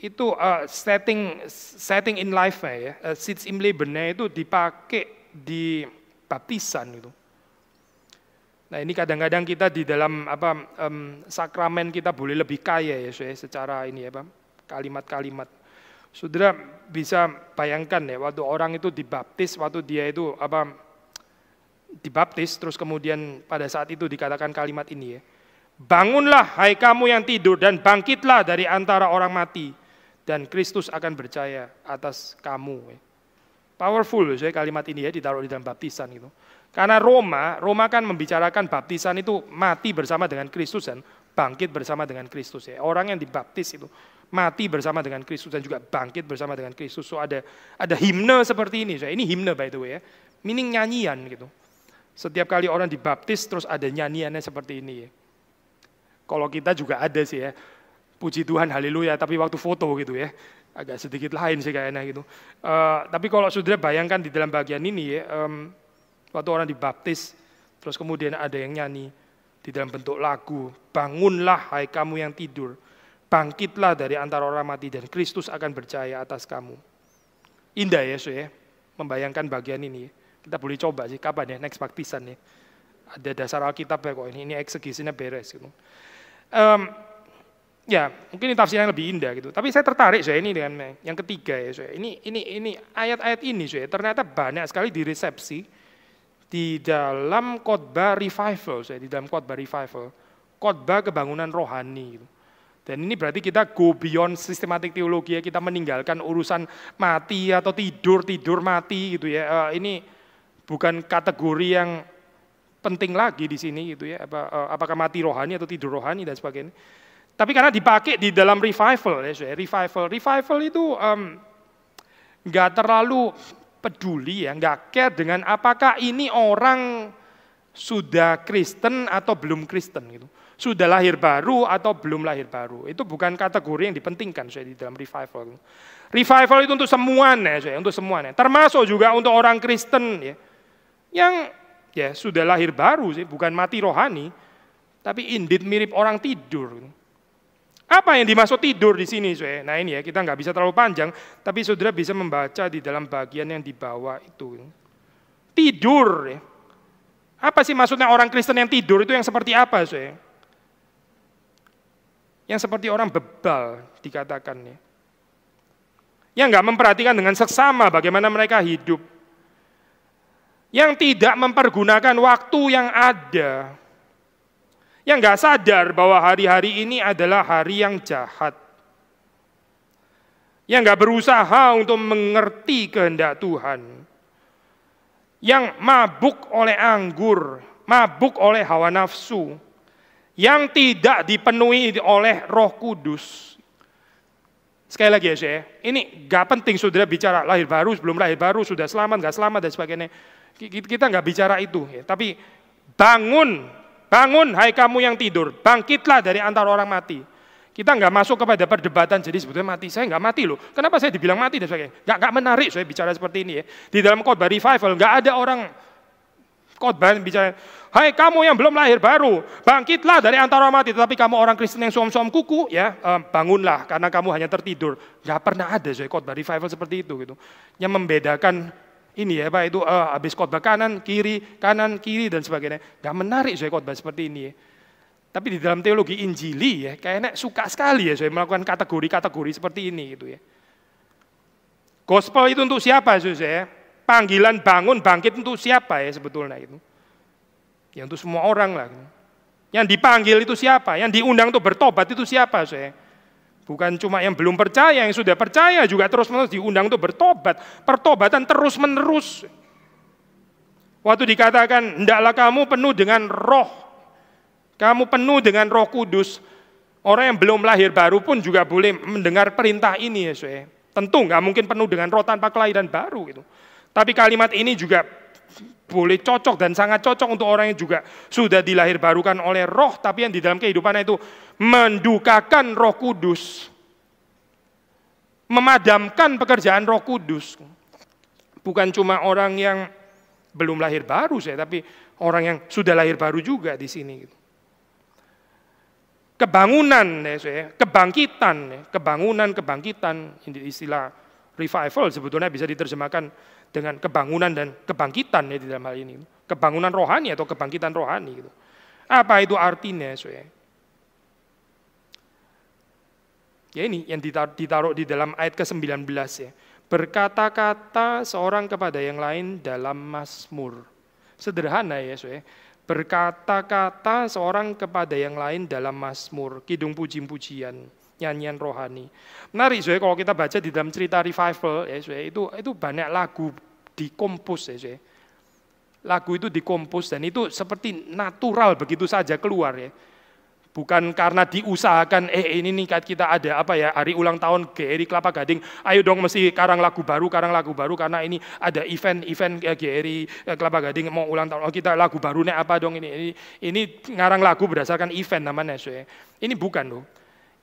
itu uh, setting setting in life ya, uh, sits im Lebennya itu dipakai di baptisan itu. Nah ini kadang-kadang kita di dalam apa um, sakramen kita boleh lebih kaya ya, saya secara ini ya, kalimat-kalimat. Saudara bisa bayangkan ya, waktu orang itu dibaptis, waktu dia itu apa dibaptis, terus kemudian pada saat itu dikatakan kalimat ini ya. Bangunlah hai kamu yang tidur dan bangkitlah dari antara orang mati dan Kristus akan percaya atas kamu. Powerful saya kalimat ini ya ditaruh di dalam baptisan gitu. Karena Roma, Roma kan membicarakan baptisan itu mati bersama dengan Kristus dan bangkit bersama dengan Kristus ya. Orang yang dibaptis itu mati bersama dengan Kristus dan juga bangkit bersama dengan Kristus. So ada ada himne seperti ini. Saya ini himne by the way ya. Meaning nyanyian gitu. Setiap kali orang dibaptis terus ada nyanyiannya seperti ini ya. Kalau kita juga ada sih ya puji Tuhan, haleluya, tapi waktu foto gitu ya. Agak sedikit lain sih kayaknya gitu. Uh, tapi kalau saudara bayangkan di dalam bagian ini ya, um, waktu orang dibaptis, terus kemudian ada yang nyanyi di dalam bentuk lagu, bangunlah hai kamu yang tidur, bangkitlah dari antara orang mati dan Kristus akan berjaya atas kamu. Indah ya, so ya, membayangkan bagian ini. Ya. Kita boleh coba sih, kapan ya, next baptisan ya. Ada dasar Alkitab ya kok, ini, ini eksegisinya beres. Gitu. Um, ya mungkin ini tafsir yang lebih indah gitu. Tapi saya tertarik saya ini dengan yang ketiga ya saya. Ini ini ini ayat-ayat ini saya ternyata banyak sekali diresepsi di dalam khotbah revival saya di dalam khotbah revival khotbah kebangunan rohani gitu. Dan ini berarti kita go beyond sistematik teologi ya kita meninggalkan urusan mati atau tidur tidur mati gitu ya. Uh, ini bukan kategori yang penting lagi di sini gitu ya. Apa, uh, apakah mati rohani atau tidur rohani dan sebagainya tapi karena dipakai di dalam revival ya, revival, revival itu nggak um, terlalu peduli ya, nggak care dengan apakah ini orang sudah Kristen atau belum Kristen gitu, sudah lahir baru atau belum lahir baru. Itu bukan kategori yang dipentingkan saya di dalam revival. Revival itu untuk semuanya, saya untuk semuanya, termasuk juga untuk orang Kristen ya, yang ya sudah lahir baru sih, bukan mati rohani, tapi indit mirip orang tidur. Gitu apa yang dimaksud tidur di sini, saudara? Nah ini ya, kita nggak bisa terlalu panjang, tapi saudara bisa membaca di dalam bagian yang di bawah itu. Tidur. Ya. Apa sih maksudnya orang Kristen yang tidur itu yang seperti apa, saudara? Yang seperti orang bebal dikatakan dikatakannya. Yang nggak memperhatikan dengan seksama bagaimana mereka hidup. Yang tidak mempergunakan waktu yang ada yang nggak sadar bahwa hari-hari ini adalah hari yang jahat. Yang nggak berusaha untuk mengerti kehendak Tuhan. Yang mabuk oleh anggur, mabuk oleh hawa nafsu. Yang tidak dipenuhi oleh roh kudus. Sekali lagi ya saya, ini gak penting saudara bicara lahir baru, belum lahir baru, sudah selamat, gak selamat dan sebagainya. Kita nggak bicara itu, ya. tapi bangun Bangun hai kamu yang tidur, bangkitlah dari antara orang mati. Kita nggak masuk kepada perdebatan, jadi sebetulnya mati. Saya nggak mati loh. Kenapa saya dibilang mati dan sebagainya? Nggak, nggak menarik saya bicara seperti ini ya. Di dalam khotbah revival nggak ada orang khotbah bicara, hai kamu yang belum lahir baru, bangkitlah dari antara orang mati. Tetapi kamu orang Kristen yang suam-suam kuku, ya bangunlah karena kamu hanya tertidur. Nggak pernah ada saya khotbah revival seperti itu gitu. Yang membedakan ini ya Pak itu uh, habis khotbah kanan kiri kanan kiri dan sebagainya. nggak menarik saya khotbah seperti ini. Ya. Tapi di dalam teologi Injili ya kayaknya suka sekali ya saya melakukan kategori-kategori seperti ini gitu ya. Gospel itu untuk siapa saya? Panggilan bangun bangkit untuk siapa ya sebetulnya itu? Ya untuk semua orang lah. Gitu. Yang dipanggil itu siapa? Yang diundang untuk bertobat itu siapa saya? Bukan cuma yang belum percaya, yang sudah percaya juga terus-menerus diundang untuk bertobat. Pertobatan terus-menerus. Waktu dikatakan, hendaklah kamu penuh dengan roh. Kamu penuh dengan roh kudus. Orang yang belum lahir baru pun juga boleh mendengar perintah ini ya, Yesus. Tentu nggak mungkin penuh dengan roh tanpa kelahiran baru gitu. Tapi kalimat ini juga boleh cocok dan sangat cocok untuk orang yang juga sudah dilahir barukan oleh roh tapi yang di dalam kehidupannya itu mendukakan Roh Kudus, memadamkan pekerjaan Roh Kudus. Bukan cuma orang yang belum lahir baru saya, tapi orang yang sudah lahir baru juga di sini. Gitu. Kebangunan, ya, saya, kebangkitan, ya, kebangunan, kebangkitan, istilah revival sebetulnya bisa diterjemahkan dengan kebangunan dan kebangkitan ya di dalam hal ini. Kebangunan rohani atau kebangkitan rohani. Gitu. Apa itu artinya? Saya? Ya ini yang ditaruh, ditaruh di dalam ayat ke-19 ya. Berkata-kata seorang kepada yang lain dalam Mazmur. Sederhana ya, so Berkata-kata seorang kepada yang lain dalam Mazmur, kidung puji-pujian, nyanyian rohani. Menarik so kalau kita baca di dalam cerita revival ya, itu itu banyak lagu dikompos ya, Lagu itu dikompos dan itu seperti natural begitu saja keluar ya Bukan karena diusahakan, eh ini nikat kita ada apa ya, hari ulang tahun GRI Kelapa Gading, ayo dong mesti karang lagu baru, karang lagu baru, karena ini ada event-event eh, GRI eh, Kelapa Gading mau ulang tahun, oh kita lagu nih apa dong ini, ini, ini ngarang lagu berdasarkan event namanya. Ya. Ini bukan loh.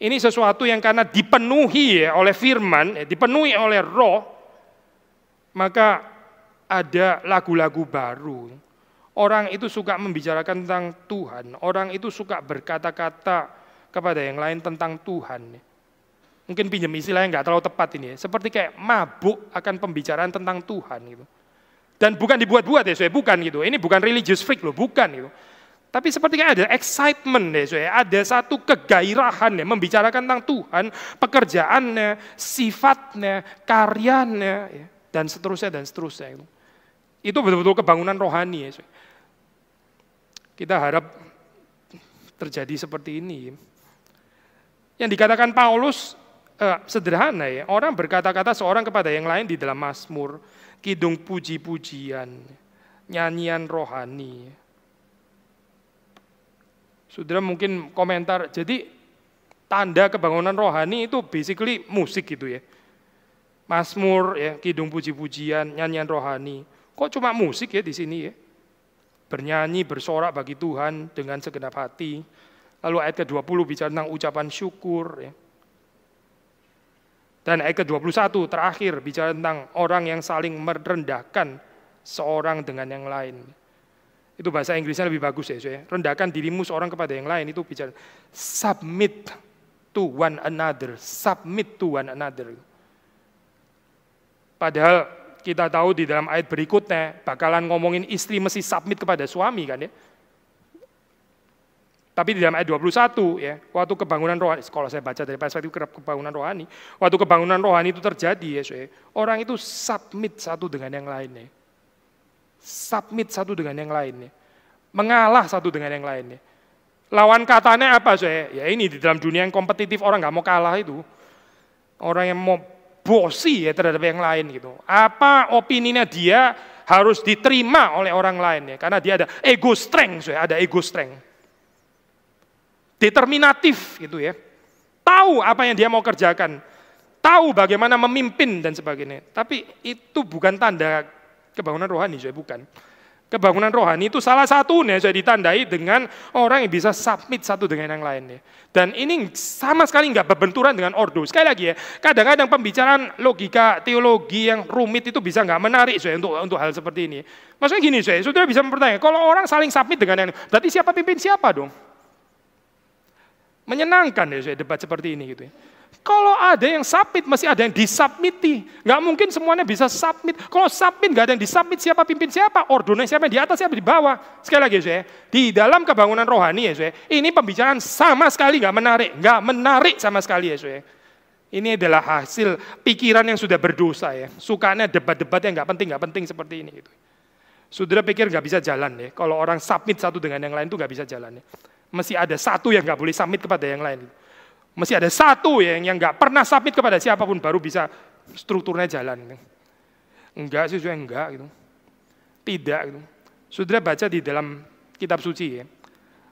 Ini sesuatu yang karena dipenuhi ya oleh firman, ya, dipenuhi oleh roh, maka ada lagu-lagu baru. Orang itu suka membicarakan tentang Tuhan. Orang itu suka berkata-kata kepada yang lain tentang Tuhan. Mungkin pinjam istilah yang nggak terlalu tepat ini. Ya. Seperti kayak mabuk akan pembicaraan tentang Tuhan gitu. Dan bukan dibuat-buat ya, saya bukan gitu. Ini bukan religious freak loh, bukan gitu. Tapi sepertinya ada excitement deh, saya ada satu kegairahan ya, membicarakan tentang Tuhan, pekerjaannya, sifatnya, karyanya, ya, dan seterusnya dan seterusnya. Gitu. Itu betul-betul kebangunan rohani ya. Saya. Kita harap terjadi seperti ini. Yang dikatakan Paulus eh, sederhana ya, orang berkata-kata seorang kepada yang lain di dalam Mazmur, kidung puji-pujian, nyanyian rohani. Saudara mungkin komentar, jadi tanda kebangunan rohani itu basically musik gitu ya. Mazmur ya, kidung puji-pujian, nyanyian rohani. Kok cuma musik ya di sini ya? bernyanyi, bersorak bagi Tuhan dengan segenap hati. Lalu ayat ke-20 bicara tentang ucapan syukur. Ya. Dan ayat ke-21 terakhir bicara tentang orang yang saling merendahkan seorang dengan yang lain. Itu bahasa Inggrisnya lebih bagus ya. Soya. Rendahkan dirimu seorang kepada yang lain itu bicara submit to one another, submit to one another. Padahal kita tahu di dalam ayat berikutnya bakalan ngomongin istri mesti submit kepada suami kan ya. Tapi di dalam ayat 21 ya, waktu kebangunan rohani, kalau saya baca dari perspektif kebangunan rohani, waktu kebangunan rohani itu terjadi ya, ya orang itu submit satu dengan yang lainnya. Submit satu dengan yang lainnya. Mengalah satu dengan yang lainnya. Lawan katanya apa saya? Ya ini di dalam dunia yang kompetitif orang nggak mau kalah itu. Orang yang mau bosi ya terhadap yang lain gitu. Apa opininya dia harus diterima oleh orang lain ya karena dia ada ego strength ya, ada ego strength. Determinatif gitu ya. Tahu apa yang dia mau kerjakan. Tahu bagaimana memimpin dan sebagainya. Tapi itu bukan tanda kebangunan rohani, saya bukan. Kebangunan rohani itu salah satunya saya ditandai dengan orang yang bisa submit satu dengan yang lainnya. Dan ini sama sekali nggak berbenturan dengan ordo. Sekali lagi ya, kadang-kadang pembicaraan logika teologi yang rumit itu bisa nggak menarik saya untuk untuk hal seperti ini. Maksudnya gini saya, saudara bisa mempertanyakan, kalau orang saling submit dengan yang berarti siapa pimpin siapa dong? Menyenangkan ya saya debat seperti ini gitu ya. Kalau ada yang submit, masih ada yang disubmiti. Nggak mungkin semuanya bisa submit. Kalau submit, nggak ada yang disubmit, siapa pimpin siapa? Ordonnya siapa yang di atas, siapa di bawah. Sekali lagi, ya, di dalam kebangunan rohani, ya, ini pembicaraan sama sekali nggak menarik. Nggak menarik sama sekali, ya. Ini adalah hasil pikiran yang sudah berdosa, ya. Sukanya debat-debat yang nggak penting, nggak penting seperti ini. Gitu. Saudara pikir nggak bisa jalan, ya. Kalau orang submit satu dengan yang lain, itu nggak bisa jalan, ya. Mesti ada satu yang nggak boleh submit kepada yang lain. Gitu. Mesti ada satu yang yang nggak pernah submit kepada siapapun baru bisa strukturnya jalan. Enggak sih, enggak gitu. Tidak gitu. sudah baca di dalam kitab suci ya.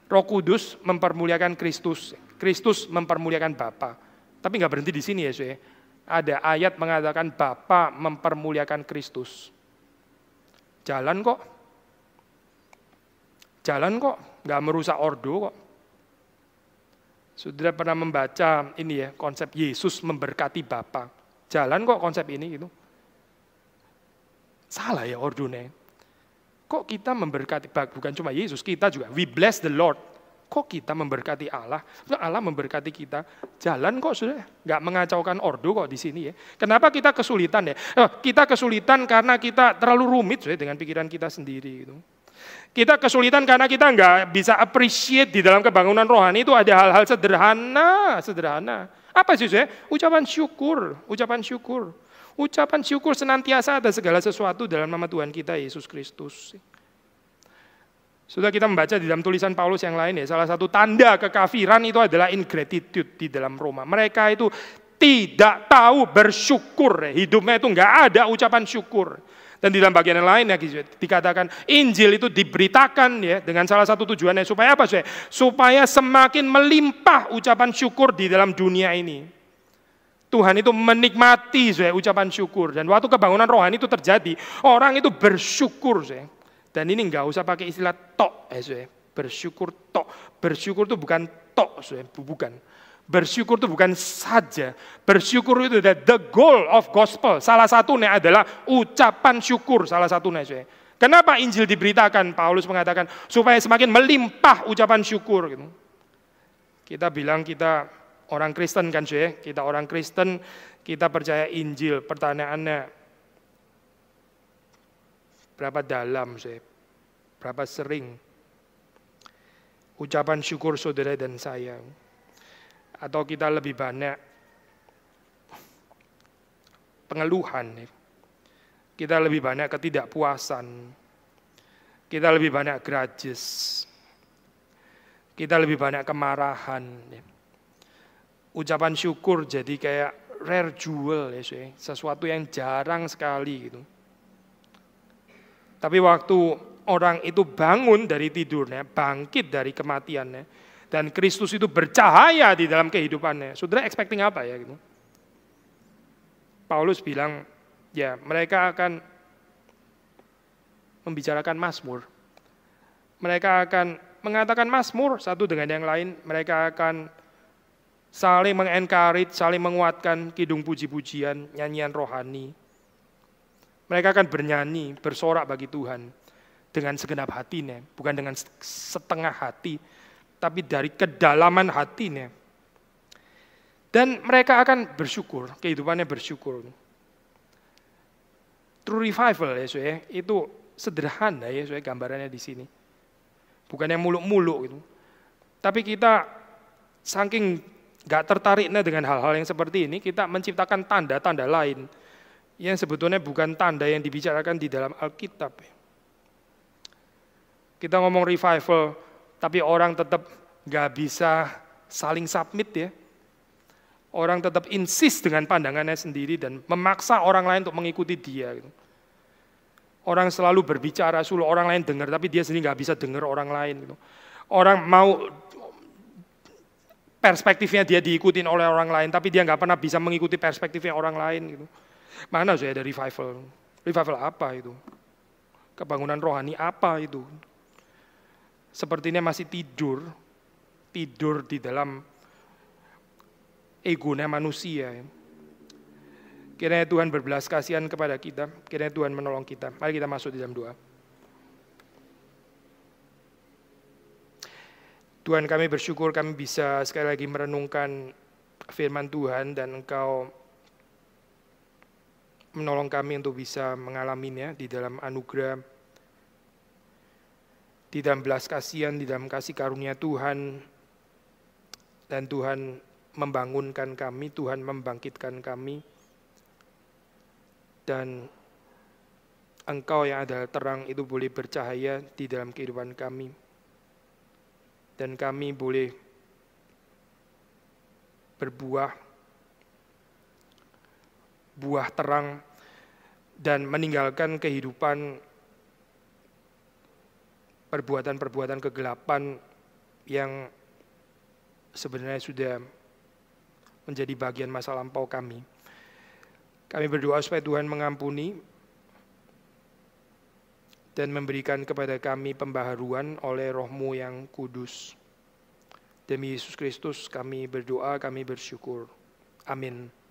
Roh Kudus mempermuliakan Kristus, Kristus mempermuliakan Bapa. Tapi nggak berhenti di sini ya, suye ya. Ada ayat mengatakan Bapa mempermuliakan Kristus. Jalan kok. Jalan kok, nggak merusak ordo kok. Sudah pernah membaca ini ya, konsep Yesus memberkati Bapa. Jalan kok konsep ini gitu. Salah ya ordune. Kok kita memberkati, bukan cuma Yesus, kita juga. We bless the Lord. Kok kita memberkati Allah? Allah memberkati kita. Jalan kok sudah nggak mengacaukan ordo kok di sini ya. Kenapa kita kesulitan ya? Eh, kita kesulitan karena kita terlalu rumit sudah dengan pikiran kita sendiri gitu. Kita kesulitan karena kita nggak bisa appreciate di dalam kebangunan rohani itu ada hal-hal sederhana, sederhana. Apa sih saya? Ucapan syukur, ucapan syukur. Ucapan syukur senantiasa ada segala sesuatu dalam nama Tuhan kita Yesus Kristus. Sudah kita membaca di dalam tulisan Paulus yang lain ya, salah satu tanda kekafiran itu adalah ingratitude di dalam Roma. Mereka itu tidak tahu bersyukur, hidupnya itu nggak ada ucapan syukur. Dan di dalam bagian yang lain ya dikatakan Injil itu diberitakan ya dengan salah satu tujuannya supaya apa saya? Supaya semakin melimpah ucapan syukur di dalam dunia ini. Tuhan itu menikmati saya ucapan syukur dan waktu kebangunan rohani itu terjadi orang itu bersyukur saya. Dan ini nggak usah pakai istilah tok saya. Eh, bersyukur tok. Bersyukur itu bukan tok saya, bukan Bersyukur itu bukan saja. Bersyukur itu the, the goal of gospel. Salah satunya adalah ucapan syukur. Salah satunya. Saya. Kenapa Injil diberitakan? Paulus mengatakan supaya semakin melimpah ucapan syukur. Gitu. Kita bilang kita orang Kristen kan saya. Kita orang Kristen, kita percaya Injil. Pertanyaannya, berapa dalam saya? Berapa sering ucapan syukur saudara dan saya? atau kita lebih banyak pengeluhan, kita lebih banyak ketidakpuasan, kita lebih banyak grajes, kita lebih banyak kemarahan. Ucapan syukur jadi kayak rare jewel, ya, sesuatu yang jarang sekali gitu. Tapi waktu orang itu bangun dari tidurnya, bangkit dari kematiannya, dan Kristus itu bercahaya di dalam kehidupannya. Saudara expecting apa ya gitu? Paulus bilang, ya mereka akan membicarakan Mazmur. Mereka akan mengatakan Mazmur satu dengan yang lain, mereka akan saling mengenkarit, saling menguatkan kidung puji-pujian, nyanyian rohani. Mereka akan bernyanyi, bersorak bagi Tuhan dengan segenap hatinya, bukan dengan setengah hati, tapi dari kedalaman hatinya. Dan mereka akan bersyukur, kehidupannya bersyukur. True revival ya, ya itu sederhana ya, ya gambarannya di sini. Bukan yang muluk-muluk gitu. Tapi kita saking gak tertariknya dengan hal-hal yang seperti ini, kita menciptakan tanda-tanda lain yang sebetulnya bukan tanda yang dibicarakan di dalam Alkitab. Ya. Kita ngomong revival, tapi orang tetap gak bisa saling submit ya. Orang tetap insist dengan pandangannya sendiri dan memaksa orang lain untuk mengikuti dia. Gitu. Orang selalu berbicara suruh orang lain dengar, tapi dia sendiri gak bisa dengar orang lain. Gitu. Orang mau perspektifnya dia diikutin oleh orang lain, tapi dia gak pernah bisa mengikuti perspektifnya orang lain. Gitu. Mana saya ada revival? Revival apa itu? Kebangunan rohani apa itu? sepertinya masih tidur, tidur di dalam egonya manusia. Kiranya Tuhan berbelas kasihan kepada kita, kiranya Tuhan menolong kita. Mari kita masuk di dalam doa. Tuhan kami bersyukur kami bisa sekali lagi merenungkan firman Tuhan dan Engkau menolong kami untuk bisa mengalaminya di dalam anugerah di dalam belas kasihan, di dalam kasih karunia Tuhan, dan Tuhan membangunkan kami, Tuhan membangkitkan kami, dan Engkau yang adalah terang itu boleh bercahaya di dalam kehidupan kami, dan kami boleh berbuah, buah terang, dan meninggalkan kehidupan perbuatan-perbuatan kegelapan yang sebenarnya sudah menjadi bagian masa lampau kami. Kami berdoa supaya Tuhan mengampuni dan memberikan kepada kami pembaharuan oleh rohmu yang kudus. Demi Yesus Kristus kami berdoa, kami bersyukur. Amin.